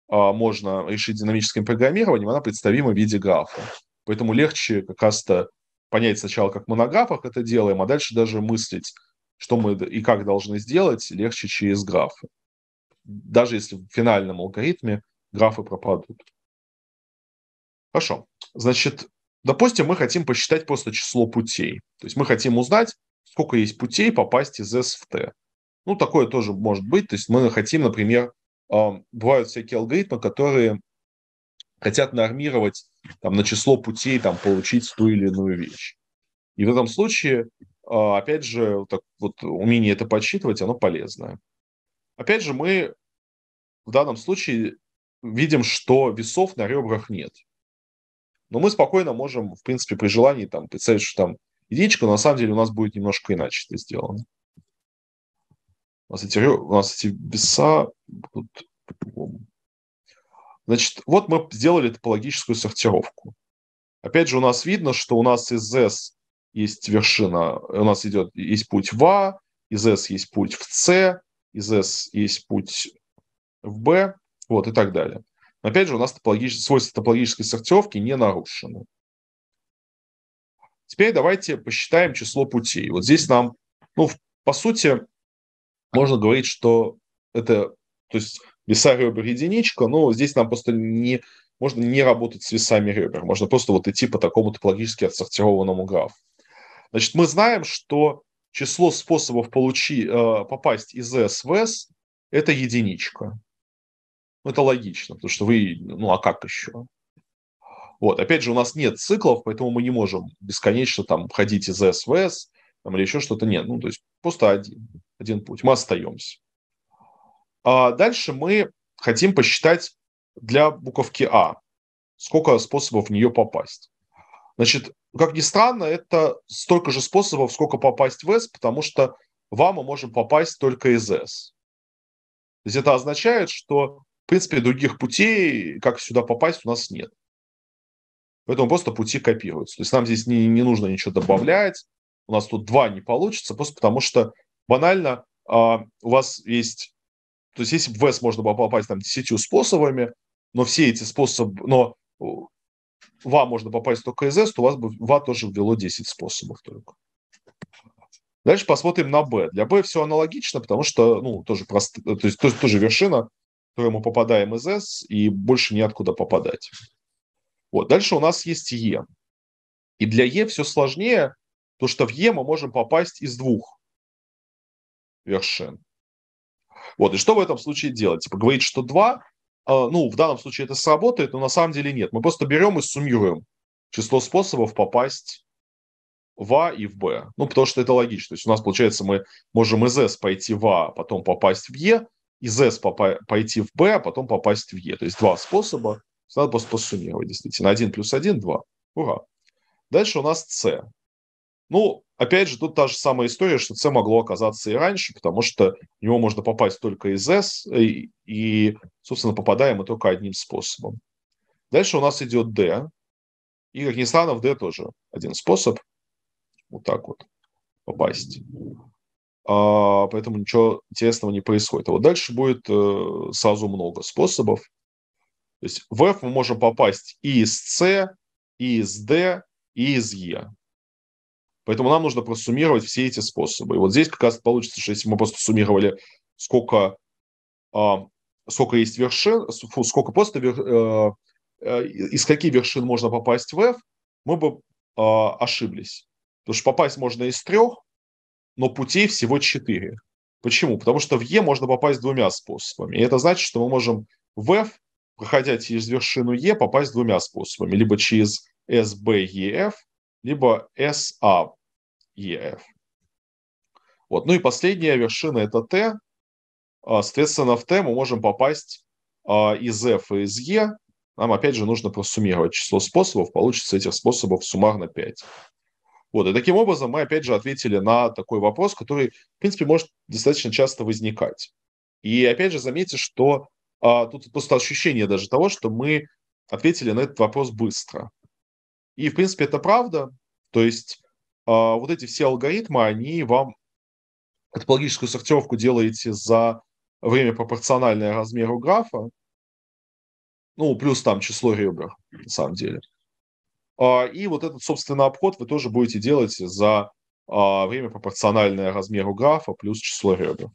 а, можно решить динамическим программированием, она представима в виде графа. Поэтому легче как раз-то понять сначала, как мы на графах это делаем, а дальше даже мыслить, что мы и как должны сделать, легче через графы. Даже если в финальном алгоритме графы пропадут. Хорошо. Значит, допустим, мы хотим посчитать просто число путей. То есть мы хотим узнать, сколько есть путей попасть из S в T. Ну, такое тоже может быть. То есть мы хотим, например, а, бывают всякие алгоритмы, которые хотят нормировать там, на число путей там, получить ту или иную вещь. И в этом случае, а, опять же, так, вот умение это подсчитывать, оно полезное. Опять же, мы в данном случае видим, что весов на ребрах нет. Но мы спокойно можем, в принципе, при желании там, представить, что там единичку, на самом деле у нас будет немножко иначе это сделано. У нас эти, у нас эти веса будут по-другому. Значит, вот мы сделали топологическую сортировку. Опять же, у нас видно, что у нас из S есть вершина, у нас идет, есть путь в А, из S есть путь в С, из S есть путь в Б, вот и так далее. Но опять же, у нас топологические свойства топологической сортировки не нарушены. Теперь давайте посчитаем число путей. Вот здесь нам, ну, по сути, можно говорить, что это, то есть веса ребер единичка, но здесь нам просто не, можно не работать с весами ребер, можно просто вот идти по такому топологически отсортированному графу. Значит, мы знаем, что число способов получи, э, попасть из S в S – это единичка. Ну, Это логично, потому что вы, ну а как еще? Вот, опять же, у нас нет циклов, поэтому мы не можем бесконечно там ходить из СВС там, или еще что-то. Нет, ну, то есть просто один, один путь. Мы остаемся. А дальше мы хотим посчитать для буковки А, сколько способов в нее попасть. Значит, как ни странно, это столько же способов, сколько попасть в S, потому что в А мы можем попасть только из S. То есть это означает, что, в принципе, других путей, как сюда попасть, у нас нет. Поэтому просто пути копируются. То есть нам здесь не, не нужно ничего добавлять. У нас тут два не получится, просто потому что банально а, у вас есть... То есть если бы в S можно было попасть там десятью способами, но все эти способы... Но в можно попасть только из S, то у вас бы в А тоже ввело 10 способов только. Дальше посмотрим на B. Для B все аналогично, потому что, ну, тоже, просто, то есть, тоже вершина, в которую мы попадаем из S, и больше неоткуда попадать. Вот. Дальше у нас есть Е. И для Е все сложнее, потому что в Е мы можем попасть из двух вершин. Вот. И что в этом случае делать? Типа говорить, что 2, а, ну, в данном случае это сработает, но на самом деле нет. Мы просто берем и суммируем число способов попасть в А и в Б. Ну, потому что это логично. То есть у нас, получается, мы можем из С пойти в а, а, потом попасть в Е, из S пойти в Б, а потом попасть в Е, То есть два способа надо просто посуммировать, действительно. 1 плюс 1 – 2. Ура. Дальше у нас С. Ну, опять же, тут та же самая история, что С могло оказаться и раньше, потому что в него можно попасть только из С, и, и, собственно, попадаем мы только одним способом. Дальше у нас идет D. И, как ни странно, в D тоже один способ. Вот так вот попасть. А, поэтому ничего интересного не происходит. А вот дальше будет э, сразу много способов. То есть в F мы можем попасть и из C, и из D, и из E. Поэтому нам нужно просуммировать все эти способы. И вот здесь как раз получится, что если мы просто суммировали, сколько, а, сколько есть вершин, фу, сколько просто вер, а, а, из каких вершин можно попасть в F, мы бы а, ошиблись. Потому что попасть можно из трех, но путей всего четыре. Почему? Потому что в E можно попасть двумя способами. И это значит, что мы можем в F проходя через вершину Е, попасть двумя способами. Либо через SBEF, либо SAEF. А вот. Ну и последняя вершина – это Т. А, соответственно, в Т мы можем попасть а, из F и из E. Нам, опять же, нужно просуммировать число способов. Получится этих способов суммарно 5. Вот. И таким образом мы, опять же, ответили на такой вопрос, который, в принципе, может достаточно часто возникать. И, опять же, заметьте, что а, тут просто ощущение даже того, что мы ответили на этот вопрос быстро. И, в принципе, это правда. То есть а, вот эти все алгоритмы, они вам топологическую сортировку делаете за время пропорциональное размеру графа, ну, плюс там число ребер, на самом деле. А, и вот этот, собственно, обход вы тоже будете делать за время пропорциональное размеру графа плюс число ребер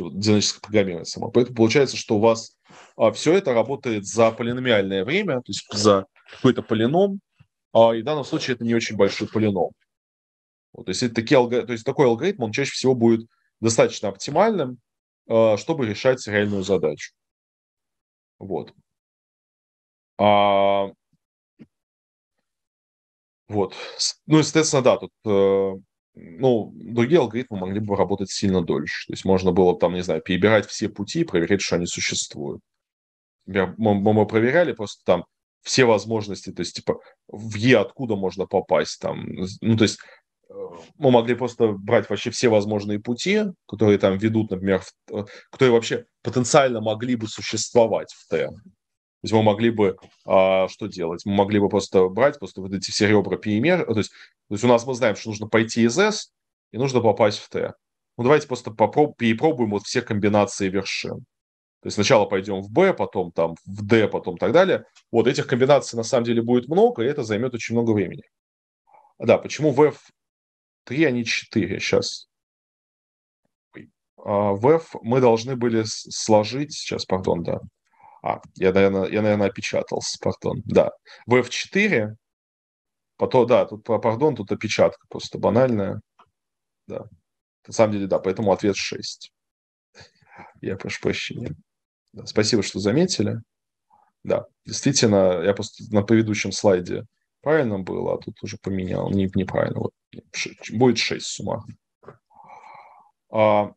динамическое программирование само. Поэтому получается, что у вас а, все это работает за полиномиальное время, то есть за какой-то полином, а, и в данном случае это не очень большой полином. Вот, то, есть это такие алго... то есть такой алгоритм, он чаще всего будет достаточно оптимальным, а, чтобы решать реальную задачу. Вот. А... Вот. Ну, естественно, да, тут э, ну, другие алгоритмы могли бы работать сильно дольше. То есть можно было там, не знаю, перебирать все пути и проверять, что они существуют. мы, мы проверяли просто там все возможности, то есть типа в Е откуда можно попасть там. Ну, то есть э, мы могли просто брать вообще все возможные пути, которые там ведут, например, в, э, которые вообще потенциально могли бы существовать в Т. То есть мы могли бы а, что делать? Мы могли бы просто брать просто вот эти все ребра перемер. E e то есть, то есть у нас мы знаем, что нужно пойти из S и нужно попасть в Т. Ну давайте просто попроб- перепробуем вот все комбинации вершин. То есть сначала пойдем в B, потом там в D, потом так далее. Вот этих комбинаций на самом деле будет много, и это займет очень много времени. Да, почему в F3, а не 4 сейчас? А, в F мы должны были сложить, сейчас, пардон, да, а, я, наверное, я, наверное, опечатался, пардон. Да. В F4. Потом, да, тут, пардон, тут опечатка просто банальная. Да. На самом деле, да, поэтому ответ 6. Я прошу прощения. Да, спасибо, что заметили. Да, действительно, я просто на предыдущем слайде правильно было, а тут уже поменял. Не, неправильно. Вот, будет 6 суммарно. А,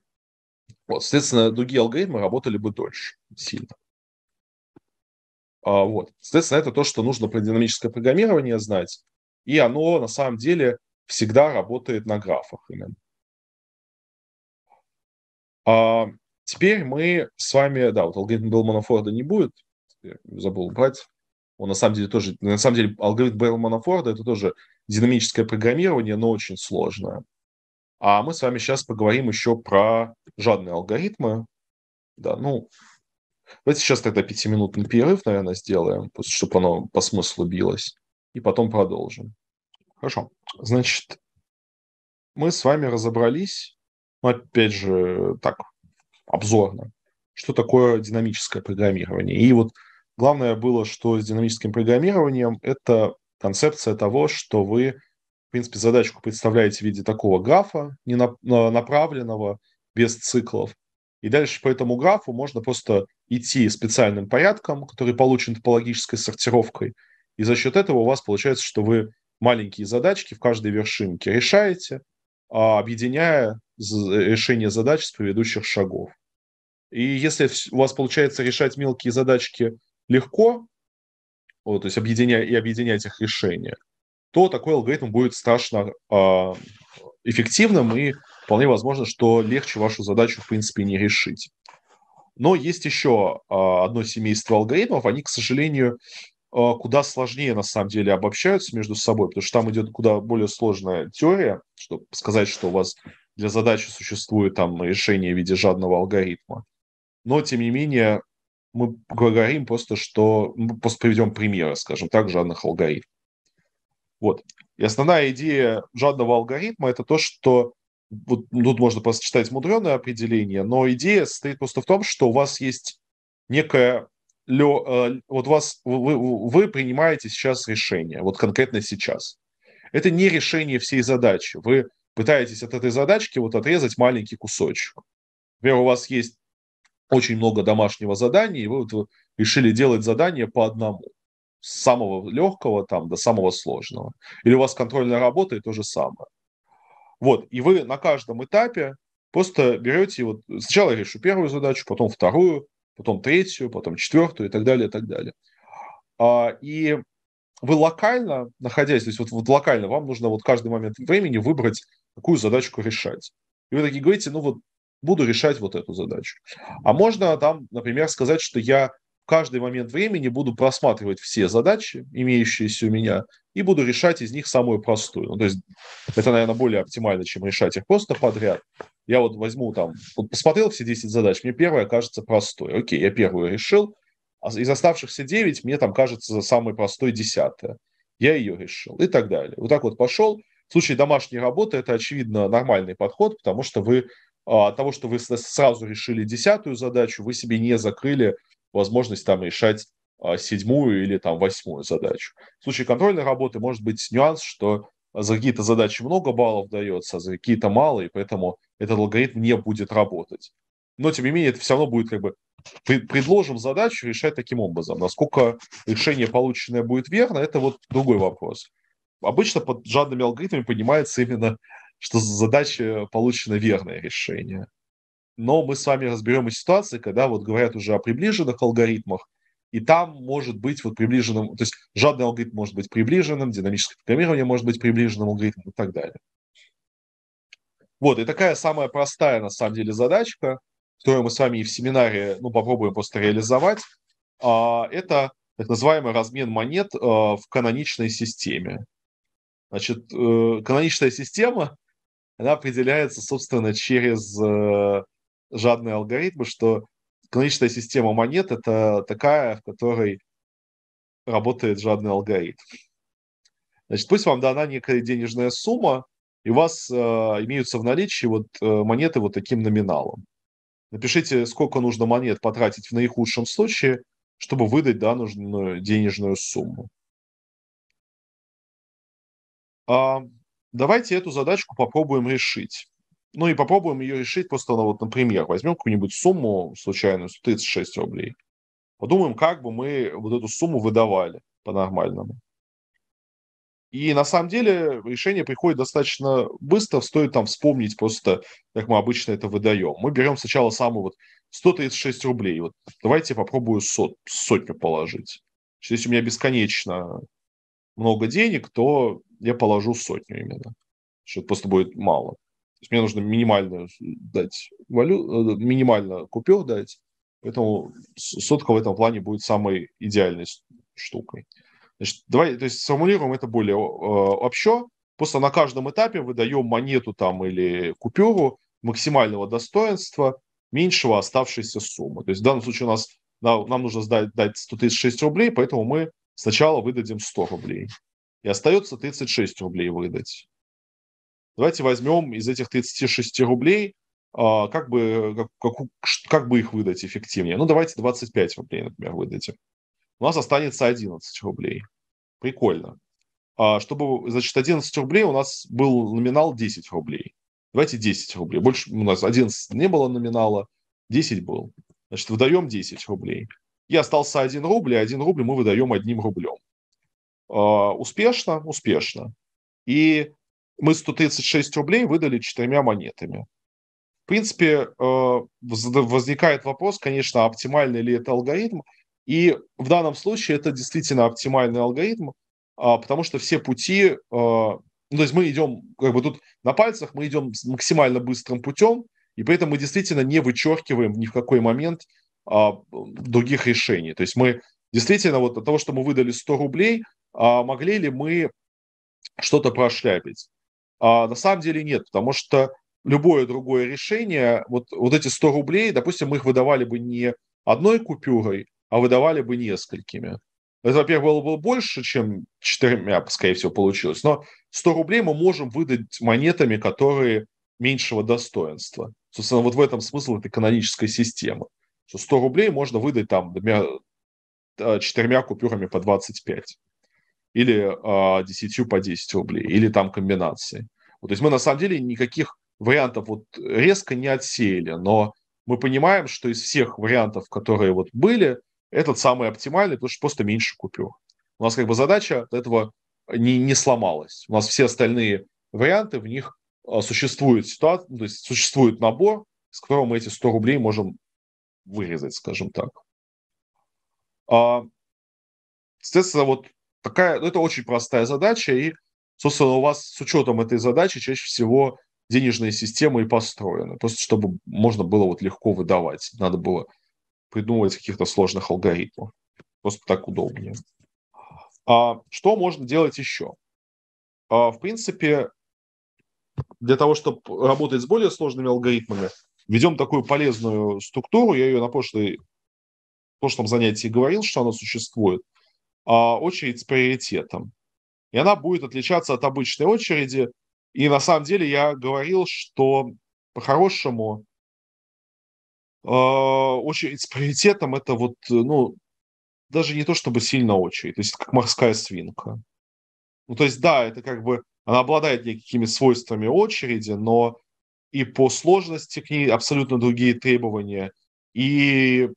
вот, соответственно, другие алгоритмы работали бы дольше сильно. А, вот. Соответственно, это то, что нужно про динамическое программирование знать. И оно, на самом деле, всегда работает на графах именно. А теперь мы с вами... Да, вот алгоритм Белмана-Форда не будет. забыл брать. Он на самом деле тоже... На самом деле алгоритм Белмана-Форда это тоже динамическое программирование, но очень сложное. А мы с вами сейчас поговорим еще про жадные алгоритмы. Да, ну, Давайте сейчас тогда пятиминутный перерыв, наверное, сделаем, чтобы оно по смыслу билось, и потом продолжим. Хорошо. Значит, мы с вами разобрались, ну, опять же, так, обзорно, что такое динамическое программирование. И вот главное было, что с динамическим программированием это концепция того, что вы, в принципе, задачку представляете в виде такого графа, не направленного, без циклов, и дальше по этому графу можно просто идти специальным порядком, который получен топологической сортировкой. И за счет этого у вас получается, что вы маленькие задачки в каждой вершинке решаете, а объединяя решение задач с предыдущих шагов. И если у вас получается решать мелкие задачки легко, вот, то есть объединяя и объединять их решения, то такой алгоритм будет страшно э, эффективным и вполне возможно, что легче вашу задачу, в принципе, не решить. Но есть еще а, одно семейство алгоритмов. Они, к сожалению, а, куда сложнее, на самом деле, обобщаются между собой, потому что там идет куда более сложная теория, чтобы сказать, что у вас для задачи существует там решение в виде жадного алгоритма. Но, тем не менее, мы говорим просто, что... Мы ну, просто приведем примеры, скажем так, жадных алгоритмов. Вот. И основная идея жадного алгоритма – это то, что вот тут можно посчитать читать мудреное определение, но идея состоит просто в том, что у вас есть некая э, вот вас, вы, вы принимаете сейчас решение, вот конкретно сейчас. Это не решение всей задачи. Вы пытаетесь от этой задачки вот отрезать маленький кусочек. Например, у вас есть очень много домашнего задания, и вы вот решили делать задание по одному. С самого легкого там до самого сложного. Или у вас контрольная работа и то же самое. Вот, и вы на каждом этапе просто берете, вот сначала я решу первую задачу, потом вторую, потом третью, потом четвертую и так далее, и так далее. А, и вы локально, находясь здесь, вот, вот локально, вам нужно вот каждый момент времени выбрать, какую задачку решать. И вы такие говорите, ну вот буду решать вот эту задачу. А можно там, например, сказать, что я каждый момент времени буду просматривать все задачи, имеющиеся у меня, и буду решать из них самую простую. Ну, то есть это, наверное, более оптимально, чем решать их просто подряд. Я вот возьму там, вот посмотрел все 10 задач, мне первая кажется простой. Окей, я первую решил. А из оставшихся 9 мне там кажется самой простой десятая. Я ее решил и так далее. Вот так вот пошел. В случае домашней работы это, очевидно, нормальный подход, потому что вы а, от того, что вы сразу решили десятую задачу, вы себе не закрыли возможность там решать а, седьмую или там восьмую задачу. В случае контрольной работы может быть нюанс, что за какие-то задачи много баллов дается, а за какие-то мало, и поэтому этот алгоритм не будет работать. Но, тем не менее, это все равно будет как бы предложим задачу решать таким образом. Насколько решение полученное будет верно, это вот другой вопрос. Обычно под жадными алгоритмами понимается именно, что задача получена верное решение но мы с вами разберем и ситуации, когда вот говорят уже о приближенных алгоритмах, и там может быть вот приближенным, то есть жадный алгоритм может быть приближенным, динамическое программирование может быть приближенным алгоритмом и так далее. Вот, и такая самая простая, на самом деле, задачка, которую мы с вами и в семинаре, ну, попробуем просто реализовать, а, это так называемый размен монет а, в каноничной системе. Значит, э, каноничная система, она определяется, собственно, через э, жадные алгоритмы, что экономическая система монет – это такая, в которой работает жадный алгоритм. Значит, пусть вам дана некая денежная сумма, и у вас э, имеются в наличии вот, э, монеты вот таким номиналом. Напишите, сколько нужно монет потратить в наихудшем случае, чтобы выдать да, нужную денежную сумму. А, давайте эту задачку попробуем решить. Ну и попробуем ее решить просто, ну, вот, например, возьмем какую-нибудь сумму случайную, 136 рублей. Подумаем, как бы мы вот эту сумму выдавали по-нормальному. И на самом деле решение приходит достаточно быстро. Стоит там вспомнить просто, как мы обычно это выдаем. Мы берем сначала самую вот 136 рублей. Вот давайте попробую сот, сотню положить. Если у меня бесконечно много денег, то я положу сотню именно. Что просто будет мало. То есть мне нужно минимально дать валю, э, минимально купюр дать, поэтому сотка в этом плане будет самой идеальной штукой. Значит, давай, то есть сформулируем это более э, общо. Просто на каждом этапе выдаем монету там или купюру максимального достоинства меньшего оставшейся суммы. То есть в данном случае у нас да, нам нужно сдать, дать 136 рублей, поэтому мы сначала выдадим 100 рублей. И остается 36 рублей выдать. Давайте возьмем из этих 36 рублей, а, как, бы, как, как, как бы их выдать эффективнее. Ну, давайте 25 рублей, например, выдадим. У нас останется 11 рублей. Прикольно. А, чтобы, значит, 11 рублей у нас был номинал 10 рублей. Давайте 10 рублей. Больше у нас 11 не было номинала, 10 был. Значит, выдаем 10 рублей. И остался 1 рубль, и 1 рубль мы выдаем одним рублем. А, успешно? Успешно. И мы 136 рублей выдали четырьмя монетами. В принципе, э, возникает вопрос, конечно, оптимальный ли это алгоритм. И в данном случае это действительно оптимальный алгоритм, а, потому что все пути, э, ну, то есть мы идем, как бы тут на пальцах мы идем с максимально быстрым путем, и поэтому мы действительно не вычеркиваем ни в какой момент а, других решений. То есть мы действительно вот от того, что мы выдали 100 рублей, а, могли ли мы что-то прошляпить? А на самом деле нет, потому что любое другое решение, вот, вот эти 100 рублей, допустим, мы их выдавали бы не одной купюрой, а выдавали бы несколькими. Это, во-первых, было бы больше, чем четырьмя, скорее всего, получилось. Но 100 рублей мы можем выдать монетами, которые меньшего достоинства. Собственно, вот в этом смысл этой канонической системы. Что 100 рублей можно выдать там, например, э, четырьмя купюрами по 25 или э, а, 10 по 10 рублей, или там комбинации. Вот, то есть мы на самом деле никаких вариантов вот резко не отсеяли, но мы понимаем, что из всех вариантов, которые вот были, этот самый оптимальный, потому что просто меньше купюр. У нас как бы задача от этого не, не сломалась. У нас все остальные варианты, в них а, существует ситуация, ну, то есть существует набор, с которого мы эти 100 рублей можем вырезать, скажем так. А, соответственно, вот Такая, ну, это очень простая задача, и, собственно, у вас с учетом этой задачи чаще всего денежные системы и построены, просто чтобы можно было вот легко выдавать. Надо было придумывать каких-то сложных алгоритмов. Просто так удобнее. А что можно делать еще? А, в принципе, для того, чтобы работать с более сложными алгоритмами, ведем такую полезную структуру. Я ее на прошлой, в прошлом занятии говорил, что она существует – а, очередь с приоритетом. И она будет отличаться от обычной очереди. И на самом деле я говорил, что по-хорошему а, очередь с приоритетом это вот, ну, даже не то чтобы сильно очередь, то есть это как морская свинка. Ну, то есть, да, это как бы, она обладает некими свойствами очереди, но и по сложности к ней абсолютно другие требования, и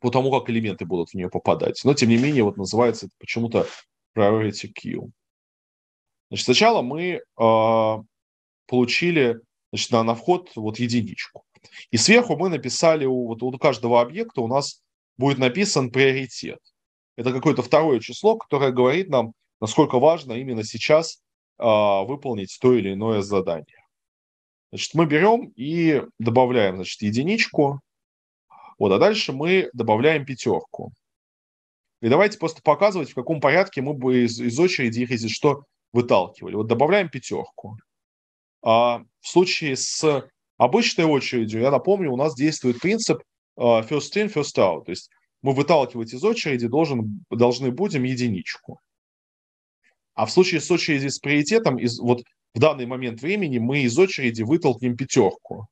по тому, как элементы будут в нее попадать. Но, тем не менее, вот называется это почему-то priority queue. Значит, сначала мы э, получили значит, на, на вход вот единичку. И сверху мы написали, у, вот у каждого объекта у нас будет написан приоритет. Это какое-то второе число, которое говорит нам, насколько важно именно сейчас э, выполнить то или иное задание. Значит, мы берем и добавляем, значит, единичку вот, а дальше мы добавляем пятерку. И давайте просто показывать, в каком порядке мы бы из, из очереди их, если что, выталкивали. Вот добавляем пятерку. А в случае с обычной очередью, я напомню, у нас действует принцип а, first in, first out. То есть мы выталкивать из очереди должен, должны будем единичку. А в случае с очереди с приоритетом, из, вот в данный момент времени мы из очереди вытолкнем пятерку,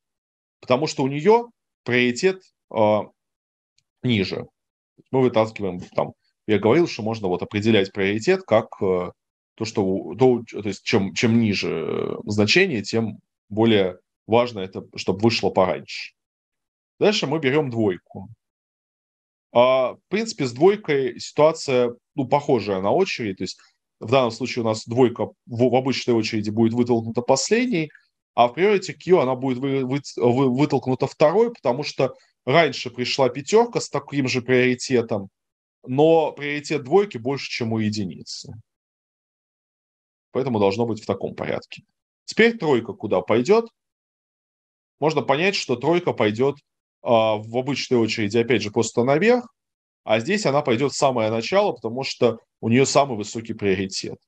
потому что у нее приоритет а, ниже. Мы вытаскиваем там. Я говорил, что можно вот определять приоритет как э, то, что то, то есть чем, чем ниже э, значение, тем более важно это, чтобы вышло пораньше. Дальше мы берем двойку. А, в принципе, с двойкой ситуация ну, похожая на очередь. То есть в данном случае у нас двойка в, в обычной очереди будет вытолкнута последней, а в Priority Q она будет вы, вы, вы, вытолкнута второй, потому что Раньше пришла пятерка с таким же приоритетом, но приоритет двойки больше, чем у единицы. Поэтому должно быть в таком порядке. Теперь тройка куда пойдет? Можно понять, что тройка пойдет э, в обычной очереди, опять же, просто наверх, а здесь она пойдет в самое начало, потому что у нее самый высокий приоритет.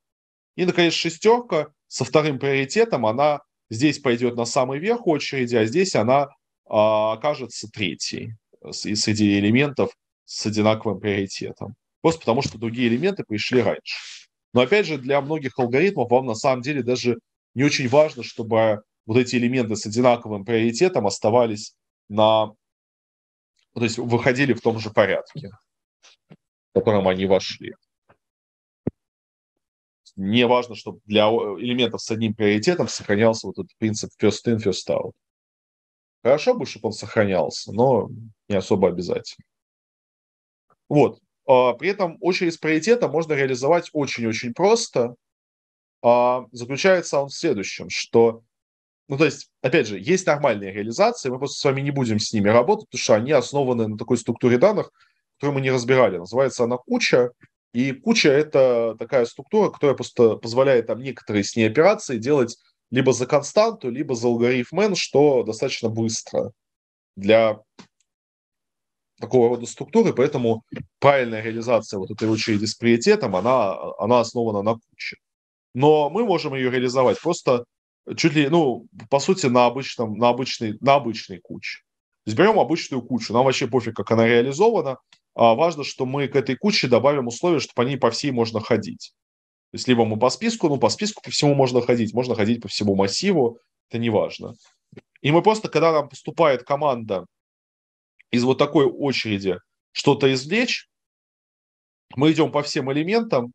И, наконец, шестерка со вторым приоритетом, она здесь пойдет на самый верх очереди, а здесь она окажется а, третий третьей среди элементов с одинаковым приоритетом. Просто потому, что другие элементы пришли раньше. Но опять же, для многих алгоритмов вам на самом деле даже не очень важно, чтобы вот эти элементы с одинаковым приоритетом оставались на... То есть выходили в том же порядке, в котором они вошли. Не важно, чтобы для элементов с одним приоритетом сохранялся вот этот принцип first in, first out. Хорошо бы, чтобы он сохранялся, но не особо обязательно. Вот. А, при этом очередь приоритета можно реализовать очень-очень просто. А, заключается он в следующем, что ну, то есть, опять же, есть нормальные реализации, мы просто с вами не будем с ними работать, потому что они основаны на такой структуре данных, которую мы не разбирали. Называется она куча, и куча – это такая структура, которая просто позволяет там некоторые с ней операции делать либо за константу, либо за алгоритм N, что достаточно быстро для такого рода структуры, поэтому правильная реализация вот этой очереди с приоритетом, она, она основана на куче. Но мы можем ее реализовать просто чуть ли, ну, по сути, на, обычном, на, обычной, на обычной куче. То есть берем обычную кучу, нам вообще пофиг, как она реализована, а важно, что мы к этой куче добавим условия, чтобы по ней по всей можно ходить то есть либо мы по списку, ну, по списку по всему можно ходить. Можно ходить по всему массиву, это не важно. И мы просто, когда нам поступает команда из вот такой очереди что-то извлечь, мы идем по всем элементам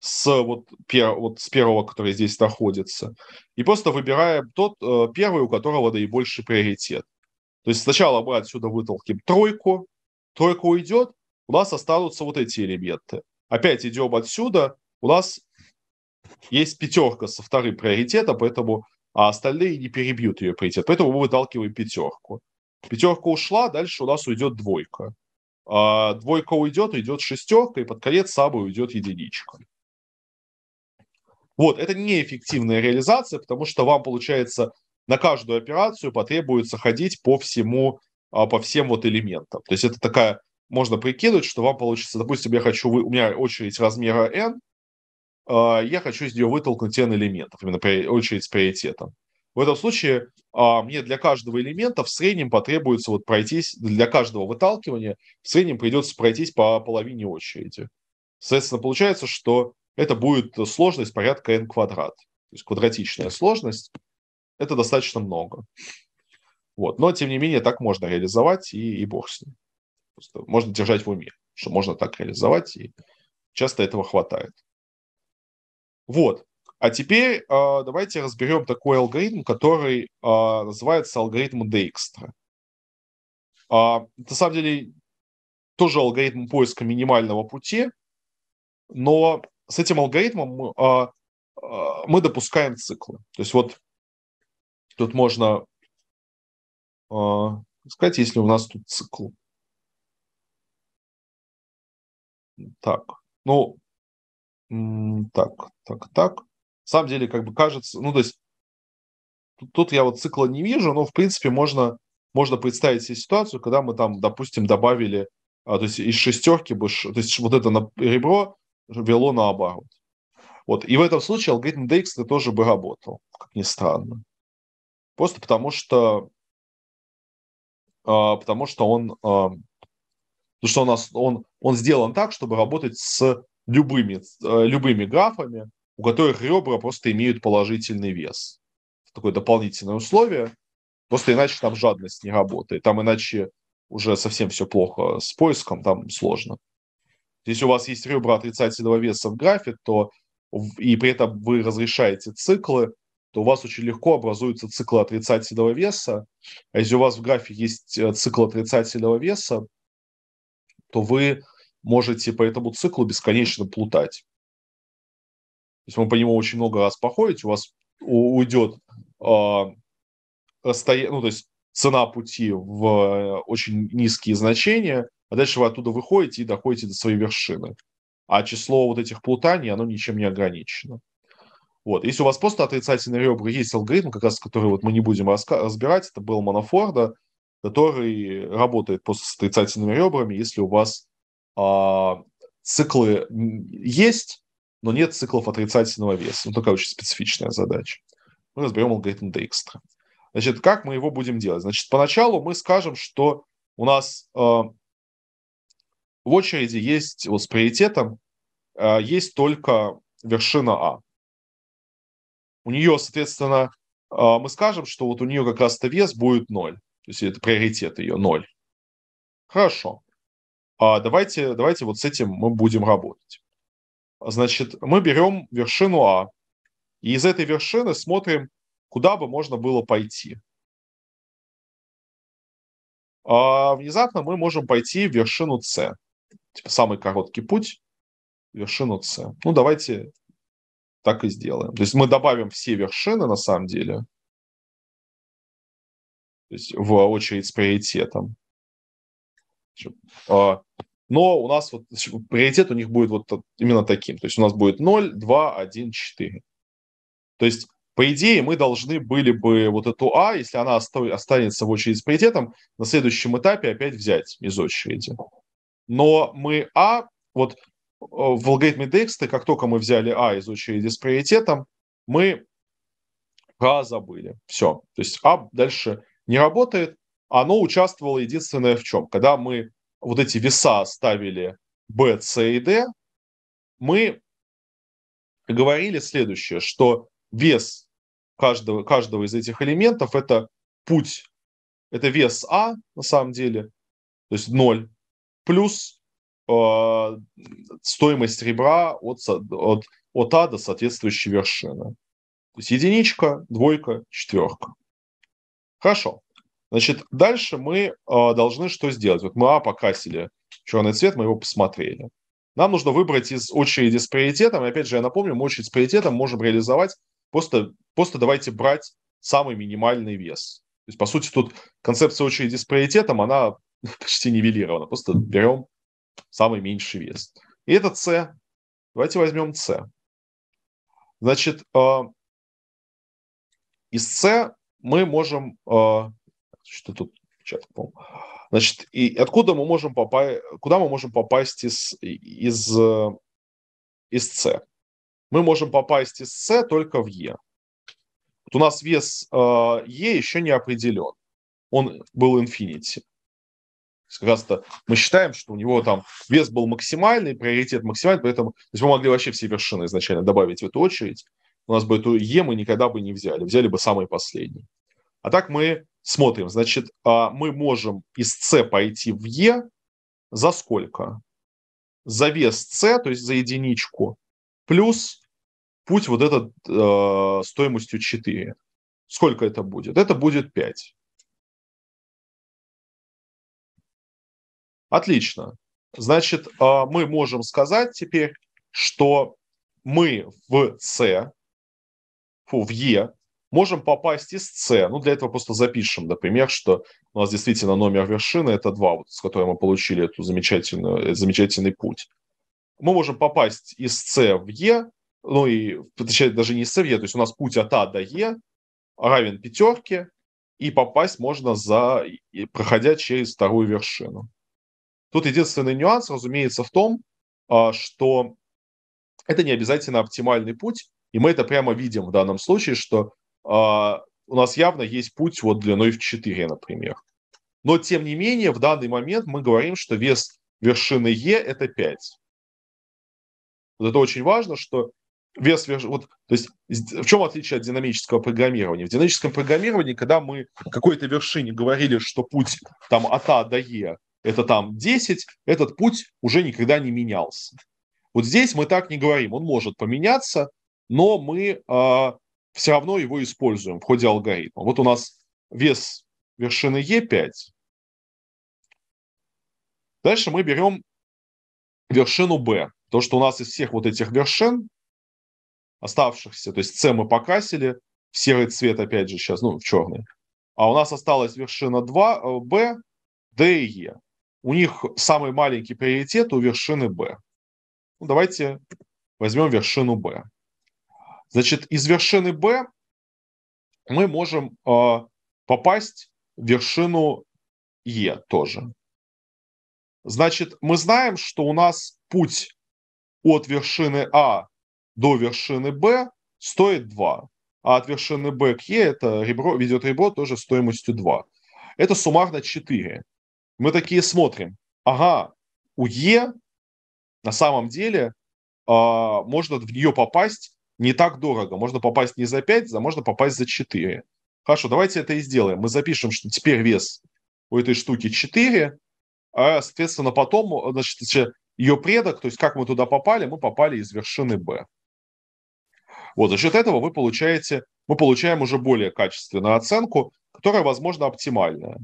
с, вот, пер, вот с первого, который здесь находится, и просто выбираем тот э, первый, у которого наибольший приоритет. То есть сначала мы отсюда вытолкнем тройку, тройка уйдет, у нас останутся вот эти элементы опять идем отсюда, у нас есть пятерка со вторым приоритетом, поэтому а остальные не перебьют ее приоритет. Поэтому мы выталкиваем пятерку. Пятерка ушла, дальше у нас уйдет двойка. А двойка уйдет, уйдет шестерка, и под конец самой уйдет единичка. Вот, это неэффективная реализация, потому что вам, получается, на каждую операцию потребуется ходить по всему, а, по всем вот элементам. То есть это такая можно прикидывать, что вам получится, допустим, я хочу, вы, у меня очередь размера n, э, я хочу из нее вытолкнуть n элементов, именно при, очередь с приоритетом. В этом случае а, мне для каждого элемента в среднем потребуется вот пройтись, для каждого выталкивания в среднем придется пройтись по половине очереди. Соответственно, получается, что это будет сложность порядка n квадрат. То есть квадратичная сложность. Это достаточно много. Вот. Но, тем не менее, так можно реализовать, и, и бог с ним. Просто можно держать в уме, что можно так реализовать, и часто этого хватает. Вот. А теперь э, давайте разберем такой алгоритм, который э, называется алгоритм Дейкстра. Э, а, на самом деле тоже алгоритм поиска минимального пути, но с этим алгоритмом э, э, мы допускаем циклы. То есть вот тут можно э, сказать, если у нас тут цикл. Так, ну, так, так, так. На самом деле, как бы кажется, ну, то есть тут, я вот цикла не вижу, но, в принципе, можно, можно представить себе ситуацию, когда мы там, допустим, добавили, а, то есть из шестерки бы, то есть вот это на, ребро вело наоборот. Вот, и в этом случае алгоритм DXT тоже бы работал, как ни странно. Просто потому что, а, потому что он, а, потому что нас он он сделан так, чтобы работать с любыми, э, любыми графами, у которых ребра просто имеют положительный вес. Такое дополнительное условие. Просто иначе там жадность не работает. Там иначе уже совсем все плохо с поиском, там сложно. Если у вас есть ребра отрицательного веса в графе, то и при этом вы разрешаете циклы, то у вас очень легко образуются циклы отрицательного веса. А если у вас в графе есть э, цикл отрицательного веса, то вы можете по этому циклу бесконечно плутать. То есть вы по нему очень много раз походите, у вас уйдет э, а, расстояние, ну, то есть цена пути в э, очень низкие значения, а дальше вы оттуда выходите и доходите до своей вершины. А число вот этих плутаний, оно ничем не ограничено. Вот. Если у вас просто отрицательные ребра, есть алгоритм, как раз который вот мы не будем разбирать, это был монофорда, который работает просто с отрицательными ребрами, если у вас а, циклы есть, но нет циклов отрицательного веса. Ну, такая очень специфичная задача. Мы разберем алгоритм Дейкстра. Значит, как мы его будем делать? Значит, поначалу мы скажем, что у нас э, в очереди есть, вот с приоритетом, э, есть только вершина А. У нее, соответственно, э, мы скажем, что вот у нее как раз-то вес будет 0. То есть это приоритет ее 0. Хорошо. А, давайте, давайте вот с этим мы будем работать. Значит, мы берем вершину А, и из этой вершины смотрим, куда бы можно было пойти. А внезапно мы можем пойти в вершину С. Типа самый короткий путь вершину С. Ну, давайте так и сделаем. То есть мы добавим все вершины, на самом деле, то есть в очередь с приоритетом. А, но у нас вот приоритет у них будет вот именно таким. То есть у нас будет 0, 2, 1, 4. То есть, по идее, мы должны были бы вот эту А, если она останется в очереди с приоритетом, на следующем этапе опять взять из очереди. Но мы А, вот э, в алгоритме Дексты, как только мы взяли А из очереди с приоритетом, мы А забыли. Все. То есть А дальше не работает, оно участвовало единственное в чем? Когда мы вот эти веса ставили B, C и D, мы говорили следующее, что вес каждого, каждого из этих элементов – это путь, это вес А на самом деле, то есть 0, плюс э, стоимость ребра от, от, от А до соответствующей вершины. То есть единичка, двойка, четверка. Хорошо. Значит, дальше мы а, должны что сделать? Вот мы А покрасили черный цвет, мы его посмотрели. Нам нужно выбрать из очереди с приоритетом. И опять же, я напомню, мы очередь с приоритетом можем реализовать. Просто, просто давайте брать самый минимальный вес. То есть, по сути, тут концепция очереди с приоритетом, она *laughs* почти нивелирована. Просто берем самый меньший вес. И это С. Давайте возьмем С. Значит, а, из С мы можем а, что тут чат, по Значит, и откуда мы можем попасть, куда мы можем попасть из, из, э, из С? Мы можем попасть из С только в Е. Вот у нас вес э, Е еще не определен. Он был инфинити. Как раз мы считаем, что у него там вес был максимальный, приоритет максимальный, поэтому то есть мы могли вообще все вершины изначально добавить в эту очередь. У нас бы эту Е мы никогда бы не взяли, взяли бы самый последний. А так мы Смотрим, значит, а, мы можем из С пойти в Е e. за сколько? За вес С, то есть за единичку, плюс путь вот этот э, стоимостью 4. Сколько это будет? Это будет 5. Отлично. Значит, а, мы можем сказать теперь, что мы в С, фу, в Е, e, можем попасть из С. Ну, для этого просто запишем, например, что у нас действительно номер вершины – это 2, вот, с которой мы получили эту замечательную, э, замечательный путь. Мы можем попасть из С в Е, ну и, точнее, даже не из С в Е, то есть у нас путь от А до Е равен пятерке, и попасть можно, за, проходя через вторую вершину. Тут единственный нюанс, разумеется, в том, а, что это не обязательно оптимальный путь, и мы это прямо видим в данном случае, что а, у нас явно есть путь вот длиной в 4, например. Но, тем не менее, в данный момент мы говорим, что вес вершины Е – это 5. Вот это очень важно, что вес вершины... Вот, то есть в чем отличие от динамического программирования? В динамическом программировании, когда мы какой-то вершине говорили, что путь там от А до Е – это там 10, этот путь уже никогда не менялся. Вот здесь мы так не говорим. Он может поменяться, но мы а, все равно его используем в ходе алгоритма. Вот у нас вес вершины Е5. Дальше мы берем вершину B. То, что у нас из всех вот этих вершин, оставшихся, то есть С мы покрасили, в серый цвет опять же сейчас, ну, в черный. А у нас осталась вершина 2, B, D и E. У них самый маленький приоритет у вершины B. Ну, давайте возьмем вершину B. Значит, из вершины B мы можем э, попасть в вершину E тоже. Значит, мы знаем, что у нас путь от вершины А до вершины B стоит 2, а от вершины B к E это ребро, ведет ребро тоже стоимостью 2. Это суммарно 4. Мы такие смотрим. Ага, у E на самом деле э, можно в нее попасть не так дорого. Можно попасть не за 5, а можно попасть за 4. Хорошо, давайте это и сделаем. Мы запишем, что теперь вес у этой штуки 4, а, соответственно, потом, значит, ее предок, то есть как мы туда попали, мы попали из вершины B. Вот, за счет этого вы получаете, мы получаем уже более качественную оценку, которая, возможно, оптимальная.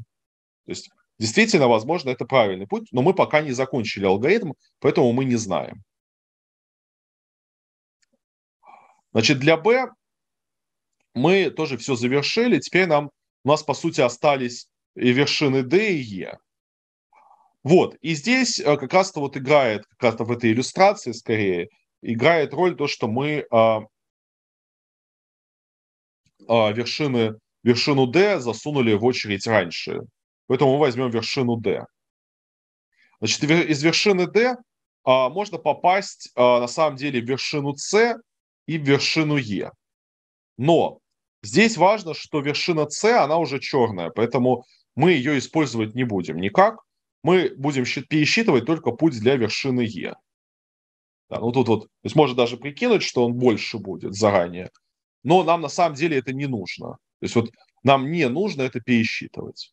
То есть, действительно, возможно, это правильный путь, но мы пока не закончили алгоритм, поэтому мы не знаем. Значит, для Б мы тоже все завершили. Теперь нам, у нас, по сути, остались и вершины D и E. Вот, и здесь э, как раз-то вот играет, как раз-то в этой иллюстрации скорее, играет роль то, что мы а, а, вершины, вершину D засунули в очередь раньше. Поэтому мы возьмем вершину D. Значит, из вершины D а, можно попасть а, на самом деле в вершину С, и вершину Е. Но здесь важно, что вершина С, она уже черная, поэтому мы ее использовать не будем никак. Мы будем пересчитывать только путь для вершины Е. Да, ну тут вот, то есть можно даже прикинуть, что он больше будет заранее, но нам на самом деле это не нужно. То есть вот нам не нужно это пересчитывать.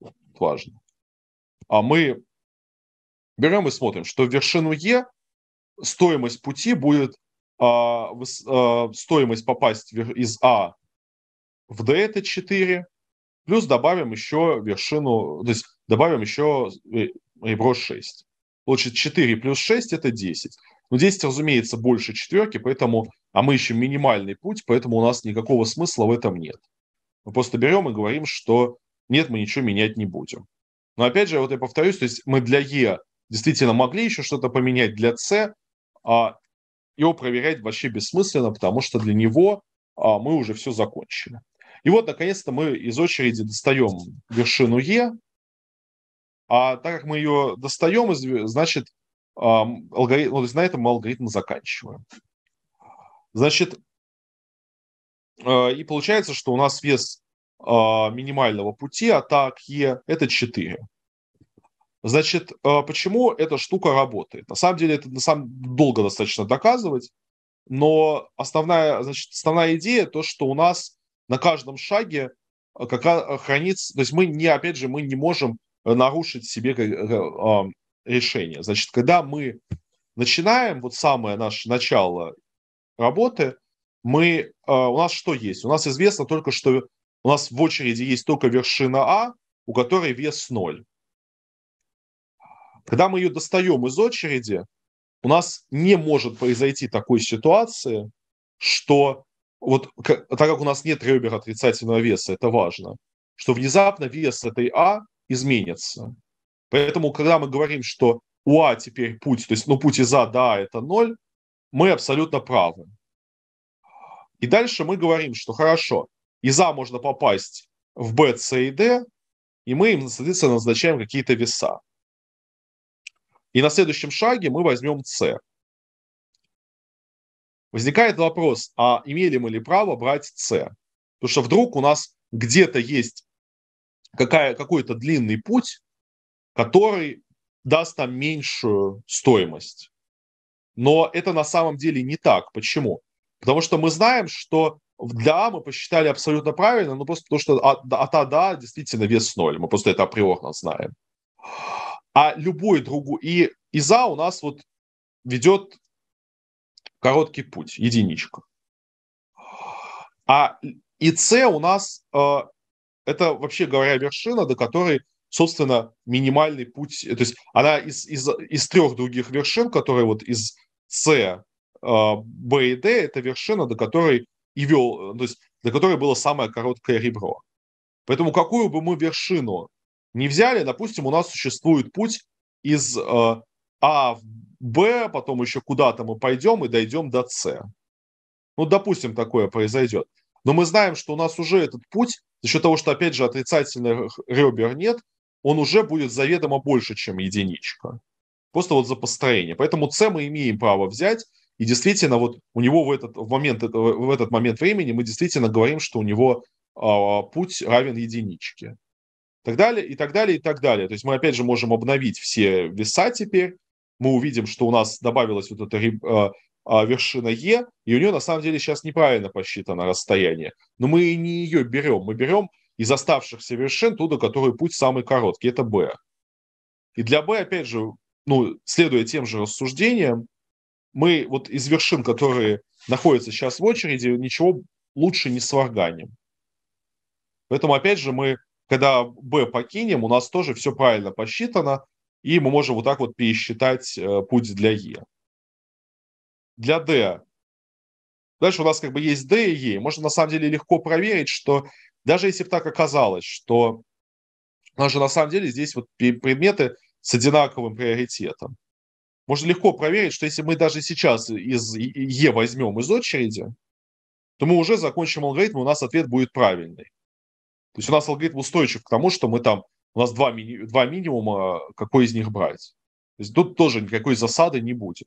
Вот, важно. А мы берем и смотрим, что в вершину Е стоимость пути будет а, а, стоимость попасть из А в D это 4, плюс добавим еще вершину, то есть добавим еще ребро 6. Получит 4 плюс 6 – это 10. Но 10, разумеется, больше четверки, поэтому, а мы ищем минимальный путь, поэтому у нас никакого смысла в этом нет. Мы просто берем и говорим, что нет, мы ничего менять не будем. Но опять же, вот я повторюсь, то есть мы для Е действительно могли еще что-то поменять для С, а его проверять вообще бессмысленно, потому что для него а, мы уже все закончили. И вот, наконец-то, мы из очереди достаем вершину Е. А так как мы ее достаем, значит, алгоритм, ну, то есть на этом мы алгоритм заканчиваем. Значит, а, и получается, что у нас вес а, минимального пути от А к Е – это 4. Значит, а, почему эта штука работает? На самом деле, это на самом... долго достаточно доказывать, но основная, значит, основная идея то, что у нас на каждом шаге а, как хранится... То есть мы не, опять же, мы не можем нарушить себе э, а, решение. Значит, когда мы начинаем, вот самое наше начало работы, мы, у нас что есть? У нас известно только, что у нас в очереди есть только вершина А, у которой вес 0. Когда мы ее достаем из очереди, у нас не может произойти такой ситуации, что вот так как у нас нет ребер отрицательного веса, это важно, что внезапно вес этой А изменится. Поэтому, когда мы говорим, что у А теперь путь, то есть ну, путь из А до А это ноль, мы абсолютно правы. И дальше мы говорим, что хорошо, из А можно попасть в Б, С и Д, и мы им, соответственно, назначаем какие-то веса. И на следующем шаге мы возьмем С. Возникает вопрос, а имели мы ли право брать С? Потому что вдруг у нас где-то есть какая, какой-то длинный путь, который даст нам меньшую стоимость. Но это на самом деле не так. Почему? Потому что мы знаем, что да, мы посчитали абсолютно правильно, но ну, просто потому что от, от А, а до действительно вес ноль. Мы просто это априорно знаем а любой другой... И ИЗА у нас вот ведет короткий путь, единичка. А ИЦ у нас э, это, вообще говоря, вершина, до которой, собственно, минимальный путь, то есть она из, из, из трех других вершин, которые вот из С, э, Б и Д, это вершина, до которой и вел, э, то есть до которой было самое короткое ребро. Поэтому какую бы мы вершину не взяли, допустим, у нас существует путь из э, А в Б, потом еще куда-то мы пойдем и дойдем до С. Ну, допустим, такое произойдет. Но мы знаем, что у нас уже этот путь, за счет того, что, опять же, отрицательных ребер нет, он уже будет заведомо больше, чем единичка. Просто вот за построение. Поэтому С мы имеем право взять, и действительно, вот у него в этот момент, в этот момент времени мы действительно говорим, что у него э, путь равен единичке так далее, и так далее, и так далее. То есть мы опять же можем обновить все веса теперь, мы увидим, что у нас добавилась вот эта э, а, вершина Е, и у нее на самом деле сейчас неправильно посчитано расстояние. Но мы не ее берем, мы берем из оставшихся вершин ту, до которой путь самый короткий, это Б. И для Б опять же, ну, следуя тем же рассуждениям, мы вот из вершин, которые находятся сейчас в очереди, ничего лучше не сварганим. Поэтому, опять же, мы когда B покинем, у нас тоже все правильно посчитано, и мы можем вот так вот пересчитать э, путь для E. Для D. Дальше у нас как бы есть D и E. Можно на самом деле легко проверить, что даже если бы так оказалось, что у нас же на самом деле здесь вот предметы с одинаковым приоритетом. Можно легко проверить, что если мы даже сейчас из E возьмем из очереди, то мы уже закончим алгоритм, и у нас ответ будет правильный. То есть у нас алгоритм устойчив к тому, что мы там, у нас два, мини, два минимума, какой из них брать. То есть тут тоже никакой засады не будет.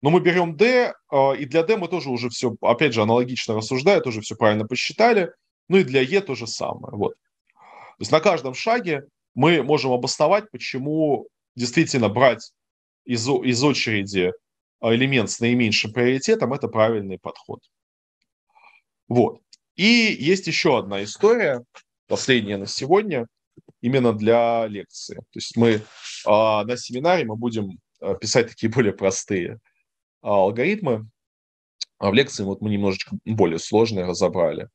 Но мы берем D, а, и для D мы тоже уже все, опять же, аналогично рассуждая, тоже все правильно посчитали. Ну и для E то же самое. Вот. То есть на каждом шаге мы можем обосновать, почему действительно брать из, из очереди а, элемент с наименьшим приоритетом – это правильный подход. Вот. И есть еще одна история – последнее на сегодня, именно для лекции. То есть мы а, на семинаре мы будем а, писать такие *laughs* более простые а, алгоритмы, а в лекции вот мы немножечко более сложные разобрали.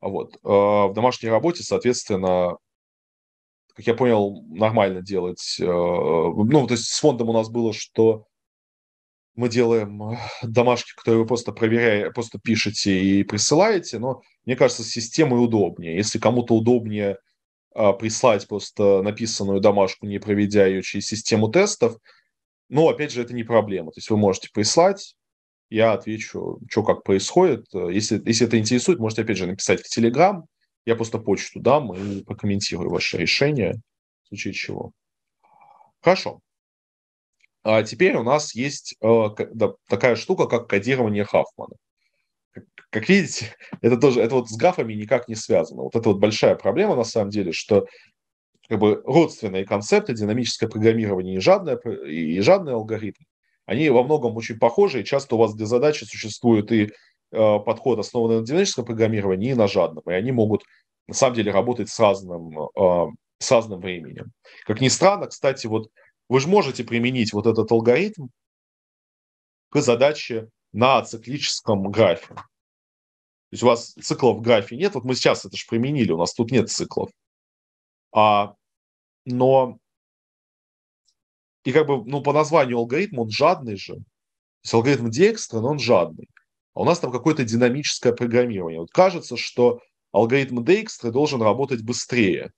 А вот а, в домашней работе, соответственно, как я понял, нормально делать. А, ну, то есть с фондом у нас было, что мы делаем э, домашки, которые вы просто проверяете, просто пишете и присылаете, но мне кажется, с системой удобнее. Если кому-то удобнее а, прислать просто написанную домашку, не проведя ее через систему тестов, ну, опять же, это не проблема. То есть вы можете прислать, я отвечу, что как происходит. Э, если, если это интересует, можете, опять же, написать в Телеграм, я просто почту дам и прокомментирую ваше решение, в случае чего. Хорошо. А теперь у нас есть э, такая штука, как кодирование Хаффмана. Как, видите, *laughs* это тоже это вот с графами никак не связано. Вот это вот большая проблема на самом деле, что как бы родственные концепты, динамическое программирование и жадное, и жадные алгоритмы, они во многом очень похожи, и часто у вас для задачи существует и э, подход, основанный на динамическом программировании, и на жадном, и они могут на самом деле работать с разным, э, с разным временем. Как ни странно, кстати, вот вы же можете применить вот этот алгоритм к задаче на циклическом графе. То есть у вас циклов в графе нет. Вот мы сейчас это же применили, у нас тут нет циклов. А, но и как бы, ну, по названию алгоритм, он жадный же. То есть алгоритм Декстра, но он жадный. А у нас там какое-то динамическое программирование. Вот кажется, что алгоритм Декстра должен работать быстрее.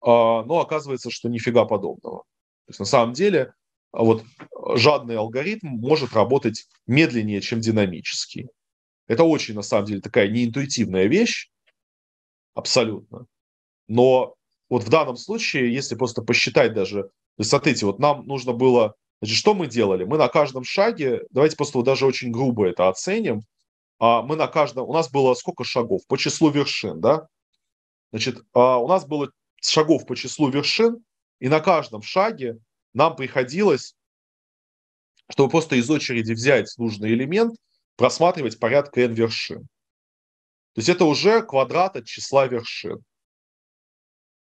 А, но ну, оказывается, что нифига подобного. То есть на самом деле а, вот а, жадный алгоритм может работать медленнее, чем динамический. Это очень, на самом деле, такая неинтуитивная вещь, абсолютно. Но вот в данном случае, если просто посчитать даже, то есть, смотрите, вот нам нужно было, значит, что мы делали? Мы на каждом шаге, давайте просто вот даже очень грубо это оценим, а мы на каждом, у нас было сколько шагов? По числу вершин, да? Значит, у нас было шагов по числу вершин, и на каждом шаге нам приходилось, чтобы просто из очереди взять нужный элемент, просматривать порядка n вершин. То есть это уже квадрат от числа вершин.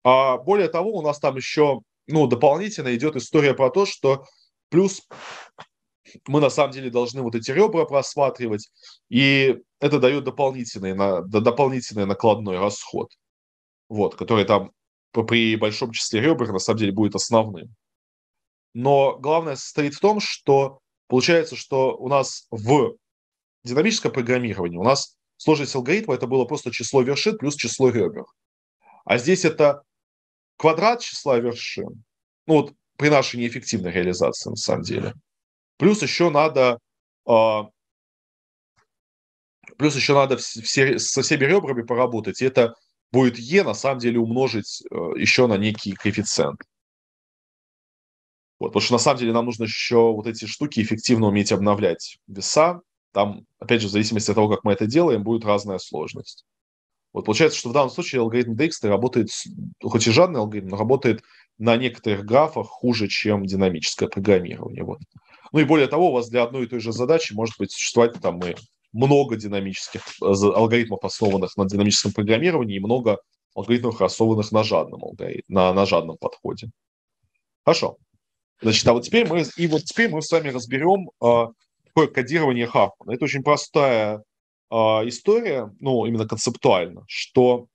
А более того, у нас там еще ну, дополнительно идет история про то, что плюс мы на самом деле должны вот эти ребра просматривать, и это дает дополнительный, на, дополнительный накладной расход, вот, который там при большом числе ребер на самом деле будет основным. Но главное состоит в том, что получается, что у нас в динамическом программировании у нас сложность алгоритма это было просто число вершин плюс число ребер. А здесь это квадрат числа вершин, ну вот при нашей неэффективной реализации на самом деле. Плюс еще надо а, Плюс еще надо все, со всеми ребрами поработать. И это будет e на самом деле умножить э, еще на некий коэффициент. Вот, потому что на самом деле нам нужно еще вот эти штуки эффективно уметь обновлять веса. Там, опять же, в зависимости от того, как мы это делаем, будет разная сложность. Вот получается, что в данном случае алгоритм Декстера работает, хоть и жадный алгоритм, но работает на некоторых графах хуже, чем динамическое программирование. Вот. Ну и более того, у вас для одной и той же задачи может быть существовать там и много динамических э, алгоритмов, основанных на динамическом программировании, и много алгоритмов, основанных на жадном, на, на жадном подходе. Хорошо. Значит, а вот теперь мы, и вот теперь мы с вами разберем э, такое кодирование Хаффмана. Это очень простая э, история, ну, именно концептуально, что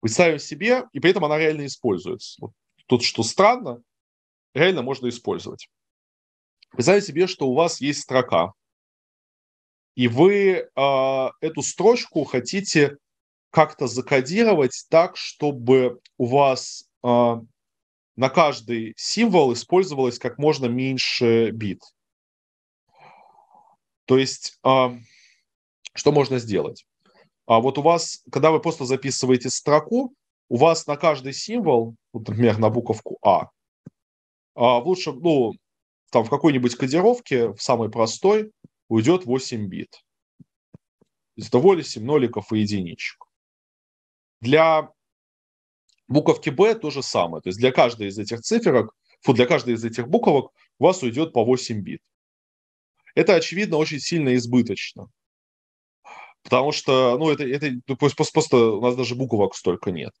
представим себе, и при этом она реально используется. Вот тут, что странно, реально можно использовать. Представим себе, что у вас есть строка, и вы э, эту строчку хотите как-то закодировать так, чтобы у вас э, на каждый символ использовалось как можно меньше бит. То есть, э, что можно сделать? А вот у вас, когда вы просто записываете строку, у вас на каждый символ, вот, например, на буковку А, а в лучшем, ну, там в какой-нибудь кодировке, в самой простой, уйдет 8 бит. Из того ли 8 ноликов и единичек. Для буковки B то же самое. То есть для каждой из этих циферок, фу, для каждой из этих буквок у вас уйдет по 8 бит. Это, очевидно, очень сильно избыточно. Потому что, ну, это, это ну, просто, просто у нас даже буквок столько нет.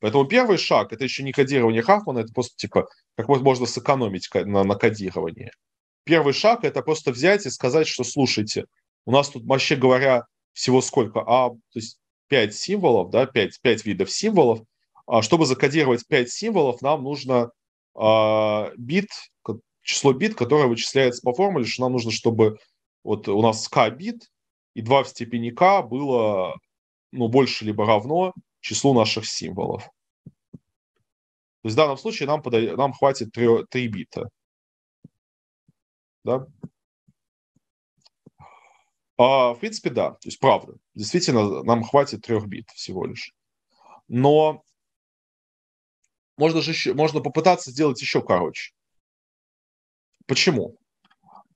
Поэтому первый шаг – это еще не кодирование Хаффмана, это просто, типа, как можно сэкономить на, на кодировании первый шаг – это просто взять и сказать, что слушайте, у нас тут, вообще говоря, всего сколько? А, то есть 5 символов, да, пять пять видов символов. А чтобы закодировать пять символов, нам нужно а, бит, число бит, которое вычисляется по формуле, что нам нужно, чтобы вот у нас k бит, и 2 в степени k было ну, больше либо равно числу наших символов. То есть в данном случае нам, подо... нам хватит 3, 3 бита. Да? А, в принципе, да, то есть правда. Действительно, нам хватит трех бит всего лишь. Но можно же еще, можно попытаться сделать еще короче. Почему?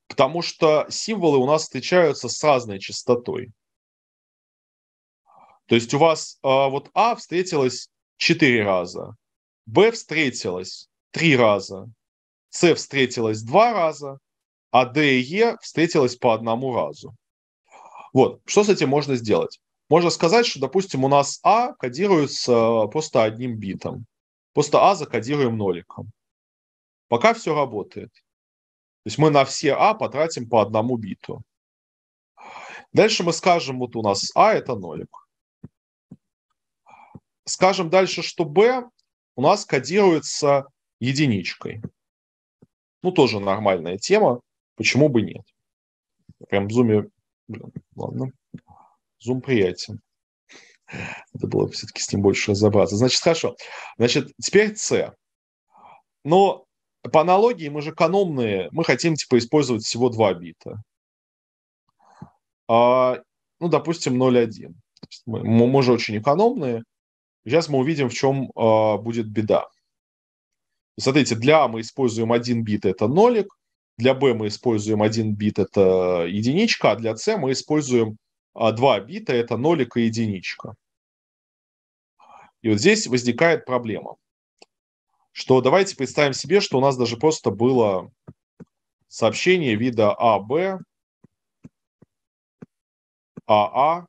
Потому что символы у нас встречаются с разной частотой. То есть у вас а, вот А встретилась 4 раза, Б встретилась 3 раза, С встретилась 2 раза, а D и E встретилось по одному разу. Вот, что с этим можно сделать? Можно сказать, что, допустим, у нас А кодируется э, просто одним битом. Просто А закодируем ноликом. Пока все работает. То есть мы на все А потратим по одному биту. Дальше мы скажем, вот у нас А это нолик. Скажем дальше, что Б у нас кодируется единичкой. Ну, тоже нормальная тема. Почему бы нет? Прям в зуме... Блин, ладно. Зум приятен. Это было все-таки с ним больше разобраться. Значит, хорошо. Значит, теперь С. Но по аналогии мы же экономные. Мы хотим, типа, использовать всего два бита. А, ну, допустим, 0,1. Мы, мы же очень экономные. Сейчас мы увидим, в чем а, будет беда. Смотрите, для а мы используем один бит, это нолик. Для B мы используем один бит, это единичка, а для C мы используем а, два бита, это нолик и единичка. И вот здесь возникает проблема, что давайте представим себе, что у нас даже просто было сообщение вида АБ, АА,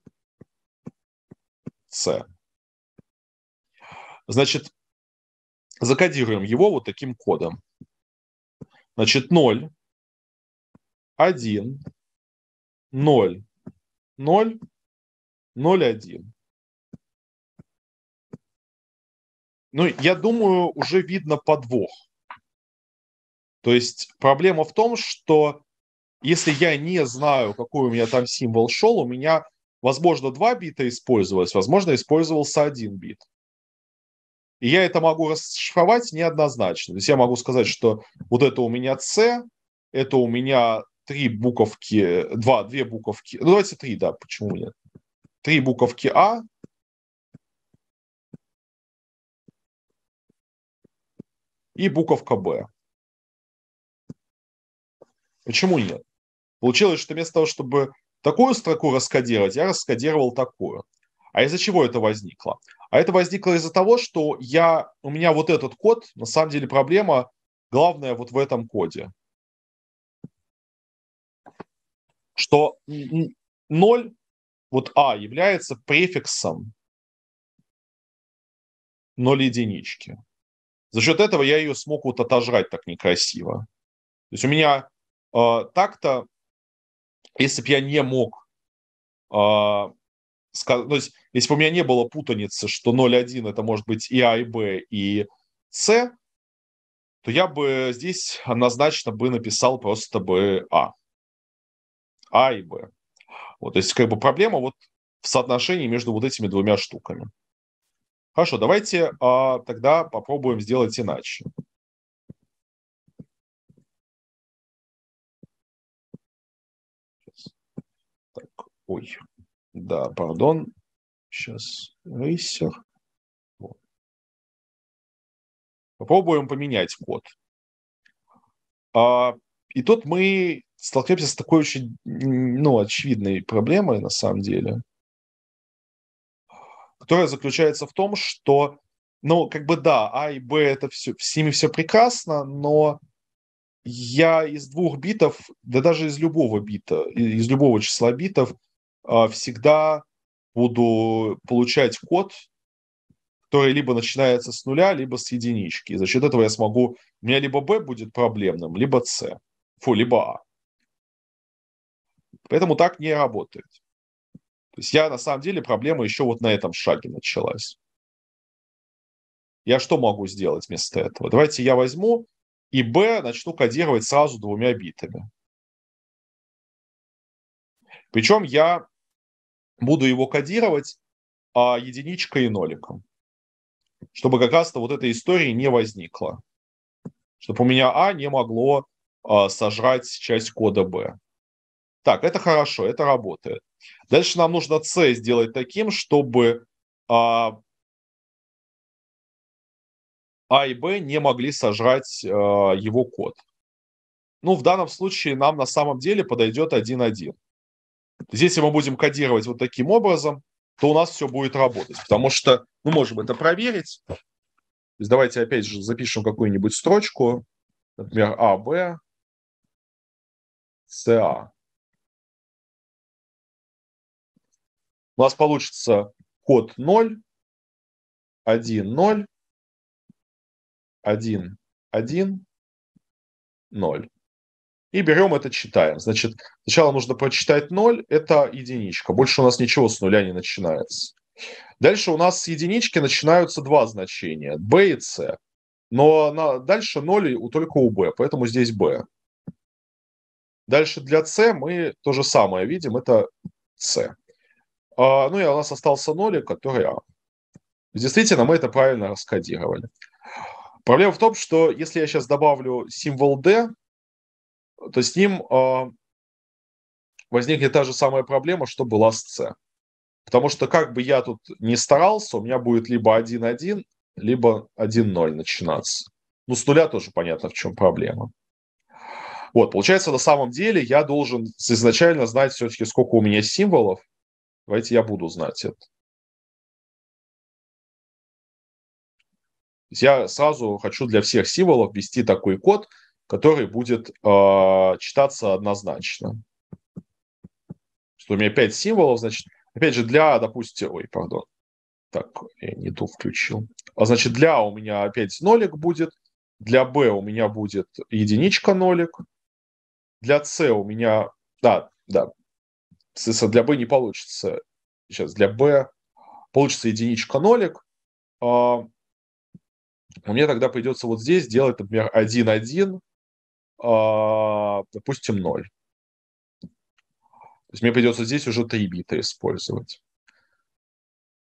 С. Значит, закодируем его вот таким кодом. Значит, 0 1, 0, 0, 0, 1. Ну, я думаю, уже видно подвох. То есть проблема в том, что если я не знаю, какой у меня там символ шел, у меня, возможно, два бита использовалось, возможно, использовался один бит. И я это могу расшифровать неоднозначно. То есть я могу сказать, что вот это у меня с это у меня три буковки, два, две буковки, ну давайте три, да, почему нет? Три буковки А, и буковка Б. Почему нет? Получилось, что вместо того, чтобы такую строку раскодировать, я раскодировал такую. А из-за чего это возникло? А это возникло из-за того, что я, у меня вот этот код, на самом деле проблема главная вот в этом коде. что 0, вот А, является префиксом 0 единички. За счет этого я ее смог вот отожрать так некрасиво. То есть у меня э, так-то, если бы я не мог, э, а, сказ... то есть если бы у меня не было путаницы, что 0,1 это может быть и А, и Б, и С, то я бы здесь однозначно бы написал просто бы А. А и Б. Вот, то есть как бы проблема вот в соотношении между вот этими двумя штуками. Хорошо, давайте а, тогда попробуем сделать иначе. Так, ой, да, пардон. Сейчас рейсер. Вот. Попробуем поменять код. А, и тут мы столкнемся с такой очень, ну, очевидной проблемой, на самом деле, которая заключается в том, что, ну, как бы да, А и Б это все, с ними все прекрасно, но я из двух битов, да даже из любого бита, из любого числа битов а, всегда буду получать код, который либо начинается с нуля, либо с единички. И за счет этого я смогу... У меня либо B будет проблемным, либо C. Фу, либо А. Поэтому так не работает. То есть я на самом деле проблема еще вот на этом шаге началась. Я что могу сделать вместо этого? Давайте я возьму и Б начну кодировать сразу двумя битами. Причем я буду его кодировать а, единичкой и ноликом, чтобы как раз-то вот этой истории не возникло. Чтобы у меня А не могло а, сожрать часть кода Б. Так, это хорошо, это работает. Дальше нам нужно C сделать таким, чтобы а, а и Б не могли сожрать э, его код. Ну, в данном случае нам на самом деле подойдет 1.1. Здесь, если мы будем кодировать вот таким образом, то у нас все будет работать, потому что мы можем это проверить. То есть давайте опять же запишем какую-нибудь строчку, например, А, Б, С, А. У нас получится код 0, 1, 0, 1, 1, 0. И берем это, читаем. Значит, сначала нужно прочитать 0, это единичка. Больше у нас ничего с нуля не начинается. Дальше у нас с единички начинаются два значения, b и c. Но на, дальше 0 только у b, поэтому здесь b. Дальше для c мы то же самое видим, это c. А, ну и у нас остался нолик, который А. Действительно, мы это правильно раскодировали. Проблема в том, что если я сейчас добавлю символ D, то с ним а, возникнет та же самая проблема, что была с C. Потому что как бы я тут не старался, у меня будет либо 1-1, либо 1-0 начинаться. Ну, с нуля тоже понятно, в чем проблема. Вот, получается, на самом деле я должен изначально знать все-таки, сколько у меня символов, Давайте я буду знать это. Я сразу хочу для всех символов ввести такой код, который будет э, читаться однозначно. Что у меня 5 символов, значит, опять же, для, допустим, ой, пардон, так, я не ту включил. А значит, для у меня опять нолик будет, для b у меня будет единичка нолик, для c у меня, да, да, Соответственно, для b не получится. Сейчас для b получится единичка нолик. А, мне тогда придется вот здесь делать, например, 1, 1, а, допустим, 0. То есть мне придется здесь уже 3 бита использовать.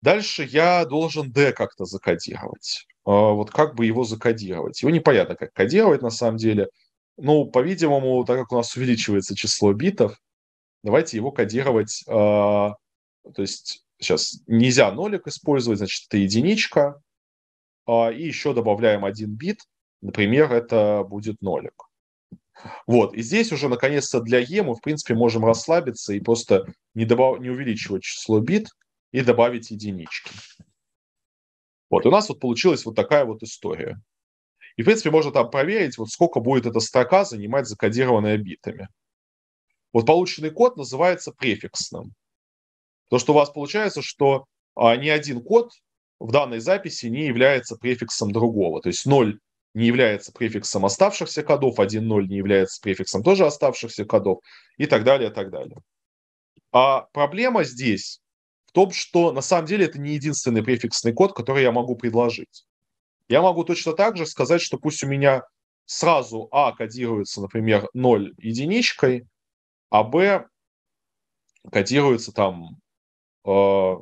Дальше я должен D как-то закодировать. А, вот как бы его закодировать? Его непонятно, как кодировать на самом деле. Ну, по-видимому, так как у нас увеличивается число битов, давайте его кодировать, э, то есть сейчас нельзя нолик использовать, значит, это единичка, э, и еще добавляем один бит, например, это будет нолик. Вот, и здесь уже, наконец-то, для Е мы, в принципе, можем расслабиться и просто не, добав... не увеличивать число бит и добавить единички. Вот, у нас вот получилась вот такая вот история. И, в принципе, можно там проверить, вот сколько будет эта строка занимать закодированная битами. Вот полученный код называется префиксным. То, что у вас получается, что а, ни один код в данной записи не является префиксом другого. То есть 0 не является префиксом оставшихся кодов, 1.0 не является префиксом тоже оставшихся кодов и так далее, и так далее. А проблема здесь в том, что на самом деле это не единственный префиксный код, который я могу предложить. Я могу точно так же сказать, что пусть у меня сразу А кодируется, например, 0 единичкой, а Б кодируется там э,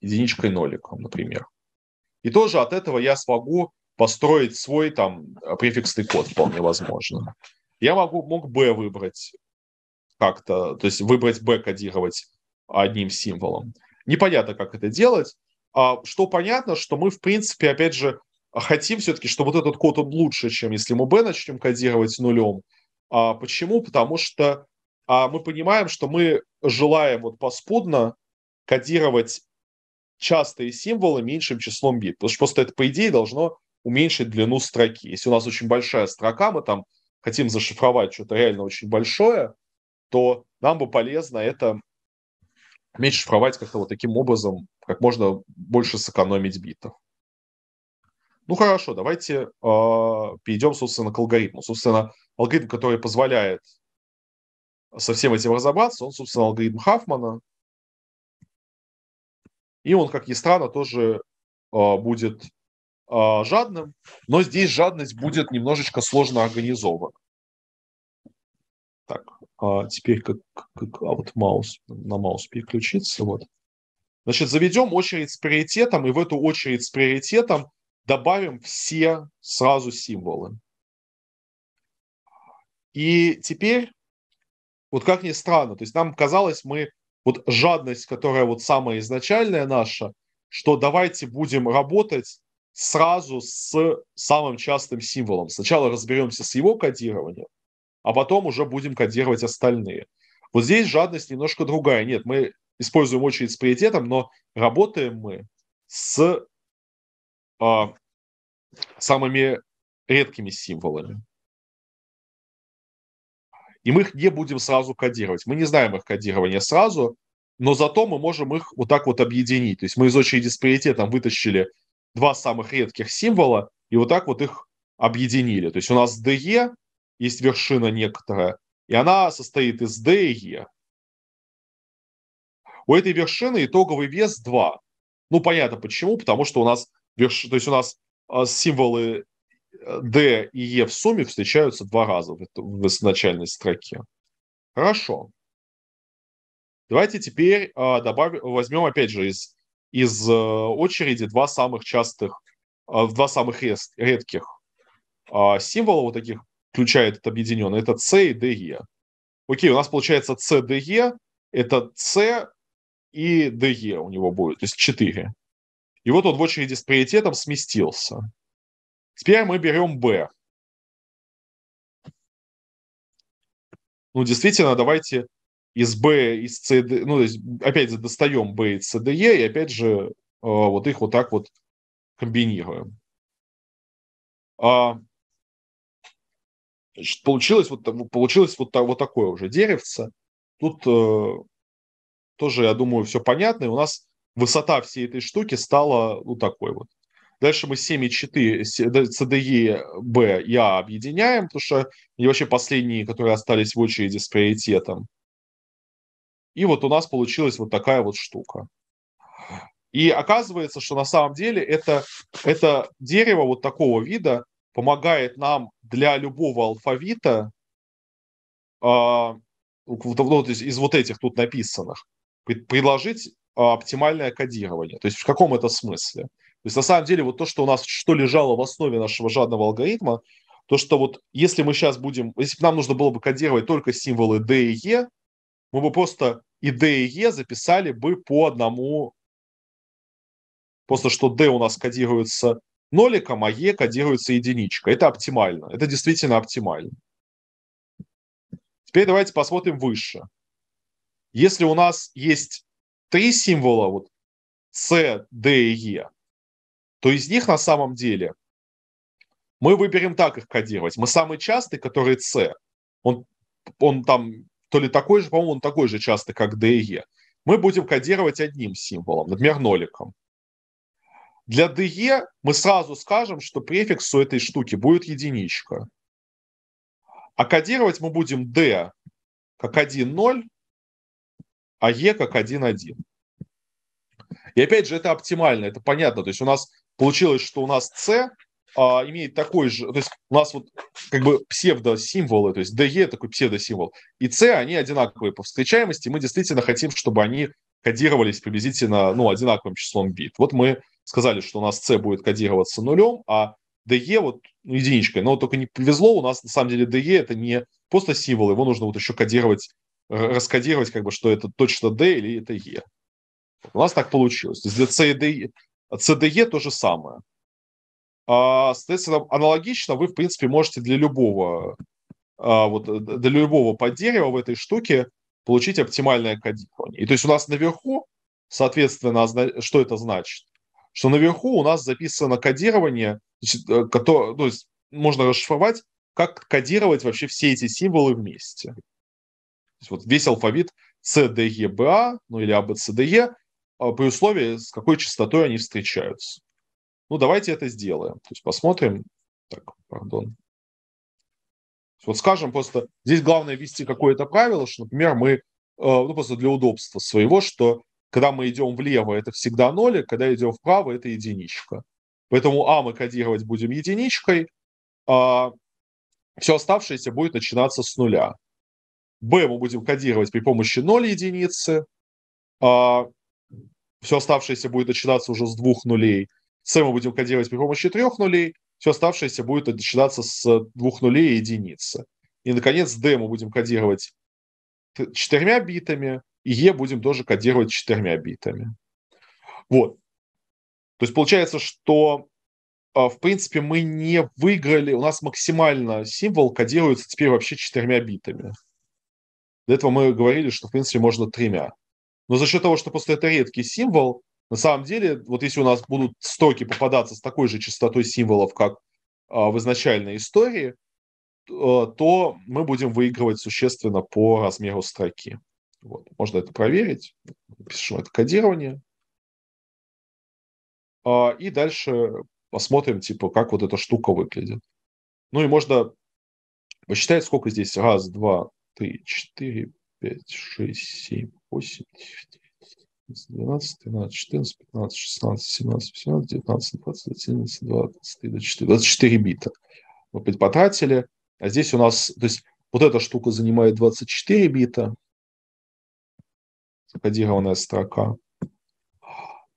единичкой ноликом, например. И тоже от этого я смогу построить свой там префиксный код, вполне возможно. Я могу, мог B выбрать как-то, то есть выбрать Б кодировать одним символом. Непонятно, как это делать. А что понятно, что мы, в принципе, опять же, хотим все-таки, чтобы вот этот код он лучше, чем если мы B начнем кодировать нулем. А почему? Потому что а мы понимаем, что мы желаем вот паскудно кодировать частые символы меньшим числом бит. Потому что просто это, по идее, должно уменьшить длину строки. Если у нас очень большая строка, мы там хотим зашифровать что-то реально очень большое, то нам бы полезно это меньше шифровать как-то вот таким образом, как можно больше сэкономить битов. Ну хорошо, давайте э, перейдем, собственно, к алгоритму. Собственно, алгоритм, который позволяет со всем этим разобраться, он, собственно, алгоритм Хафмана. И он, как ни странно, тоже э, будет э, жадным, но здесь жадность будет немножечко сложно организована. Так, а теперь как, как а вот маус, на маус переключиться, вот. Значит, заведем очередь с приоритетом, и в эту очередь с приоритетом добавим все сразу символы. И теперь вот как ни странно. То есть нам казалось, мы вот жадность, которая вот самая изначальная наша, что давайте будем работать сразу с самым частым символом. Сначала разберемся с его кодированием, а потом уже будем кодировать остальные. Вот здесь жадность немножко другая. Нет, мы используем очередь с приоритетом, но работаем мы с а, самыми редкими символами и мы их не будем сразу кодировать. Мы не знаем их кодирование сразу, но зато мы можем их вот так вот объединить. То есть мы из очереди с приоритетом вытащили два самых редких символа и вот так вот их объединили. То есть у нас DE, есть вершина некоторая, и она состоит из D и E. У этой вершины итоговый вес 2. Ну, понятно почему, потому что у нас, верш... то есть у нас а, символы D и E в сумме встречаются два раза в, в изначальной строке. Хорошо. Давайте теперь э, а, добавим, возьмем, опять же, из, из э, очереди два самых частых, э, два самых рез, редких э, а, символа, вот таких включает этот объединенный, это C и DE. Окей, у нас получается CDE, это C и DE у него будет, то есть 4. И вот он в очереди с приоритетом сместился. Теперь мы берем B. Ну, действительно, давайте из B, из C, ну, то есть, опять же, достаем B и C, e, и опять же, э, вот их вот так вот комбинируем. А, значит, получилось вот, получилось вот, вот такое уже деревце. Тут э, тоже, я думаю, все понятно. И у нас высота всей этой штуки стала вот такой вот. Дальше мы 7 и 4, CDE, B, Я объединяем, потому что они вообще последние, которые остались в очереди с приоритетом. И вот у нас получилась вот такая вот штука. И оказывается, что на самом деле это, это дерево вот такого вида помогает нам для любого алфавита, э, ну, то из вот этих тут написанных, предложить а, оптимальное кодирование. То есть в каком это смысле? То есть на самом деле вот то, что у нас, что лежало в основе нашего жадного алгоритма, то, что вот если мы сейчас будем, если бы нам нужно было бы кодировать только символы D и E, мы бы просто и D и E записали бы по одному, просто что D у нас кодируется ноликом, а E кодируется единичкой. Это оптимально, это действительно оптимально. Теперь давайте посмотрим выше. Если у нас есть три символа, вот C, D и E, то из них на самом деле мы выберем так их кодировать. Мы самый частый, который C. Он, он там то ли такой же, по-моему, он такой же частый, как D и E. Мы будем кодировать одним символом, например, ноликом. Для DE мы сразу скажем, что префикс у этой штуки будет единичка. А кодировать мы будем D как 1.0, а E как 1.1. И опять же, это оптимально, это понятно. То есть у нас Получилось, что у нас С а, имеет такой же, то есть у нас вот как бы псевдосимволы, то есть DE такой псевдосимвол, и C, они одинаковые по встречаемости, мы действительно хотим, чтобы они кодировались приблизительно, ну, одинаковым числом бит. Вот мы сказали, что у нас C будет кодироваться нулем, а DE вот ну, единичкой, но только не повезло, у нас на самом деле DE это не просто символ, его нужно вот еще кодировать, раскодировать, как бы, что это точно D или это E. У нас так получилось. То есть для C и D, CDE то же самое. А, соответственно, аналогично вы, в принципе, можете для любого, а, вот, э, для любого под поддерева в этой штуке получить оптимальное кодирование. И то есть у нас наверху, соответственно, что это значит? Что наверху у нас записано кодирование, э, которое, то есть можно расшифровать, как кодировать вообще все эти символы вместе. То есть вот весь алфавит CDEBA, а, ну или ABCDE, а, при условии, с какой частотой они встречаются. Ну, давайте это сделаем. То есть посмотрим. Так, пардон. Вот скажем просто, здесь главное ввести какое-то правило, что, например, мы, э, ну, просто для удобства своего, что когда мы идем влево, это всегда нолик, когда идем вправо, это единичка. Поэтому А мы кодировать будем единичкой, а все оставшееся будет начинаться с нуля. Б мы будем кодировать при помощи 0 единицы, а все оставшееся будет начинаться уже с двух нулей. С мы будем кодировать при помощи трех нулей, все оставшееся будет начинаться с двух нулей и единицы. И, наконец, D мы будем кодировать четырьмя битами, и E будем тоже кодировать четырьмя битами. Вот. То есть получается, что а, в принципе мы не выиграли, у нас максимально символ кодируется теперь вообще четырьмя битами. До этого мы говорили, что в принципе можно тремя. Но за счет того, что просто это редкий символ, на самом деле, вот если у нас будут строки попадаться с такой же частотой символов, как а, в изначальной истории, э, то мы будем выигрывать существенно по размеру строки. Вот. Можно это проверить. Пишем это кодирование. А, и дальше посмотрим, типа, как вот эта штука выглядит. Ну и можно посчитать, сколько здесь. Раз, два, три, четыре, пять, шесть, семь, 8, 12, 13, 14, 15, 16, 17, 18, 19, 20, 17, 20, 24, 24 бита мы потратили. А здесь у нас, то есть вот эта штука занимает 24 бита, кодированная строка.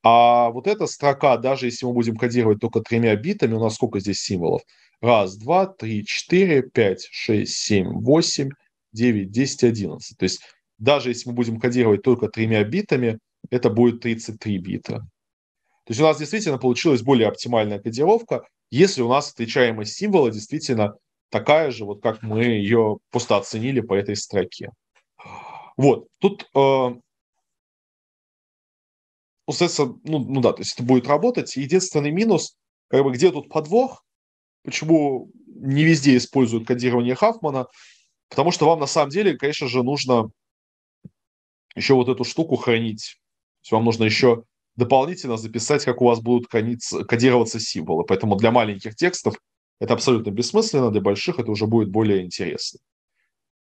А вот эта строка, даже если мы будем кодировать только тремя битами, у нас сколько здесь символов? Раз, два, три, четыре, пять, шесть, семь, восемь, девять, десять, одиннадцать. То есть даже если мы будем кодировать только тремя битами, это будет 33 бита. То есть у нас действительно получилась более оптимальная кодировка, если у нас встречаемость символа действительно такая же, вот как мы ее просто оценили по этой строке. Вот, тут, э, соответственно, ну, ну да, то есть это будет работать. Единственный минус, как бы где тут подвох, почему не везде используют кодирование Хафмана, потому что вам на самом деле, конечно же, нужно еще вот эту штуку хранить. То есть вам нужно еще дополнительно записать, как у вас будут кодироваться символы. Поэтому для маленьких текстов это абсолютно бессмысленно, для больших это уже будет более интересно.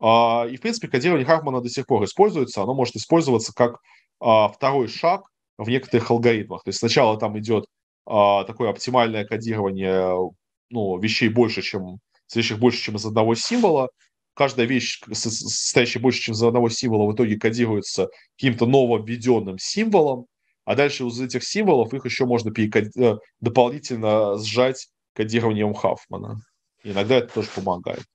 А, и, в принципе, кодирование Хармана до сих пор используется. Оно может использоваться как а, второй шаг в некоторых алгоритмах. То есть сначала там идет а, такое оптимальное кодирование ну, вещей больше, чем, вещей больше, чем из одного символа – каждая вещь, состоящая больше, чем за одного символа, в итоге кодируется каким-то нововведенным символом, а дальше из этих символов их еще можно э, дополнительно сжать кодированием Хаффмана. Иногда это тоже помогает.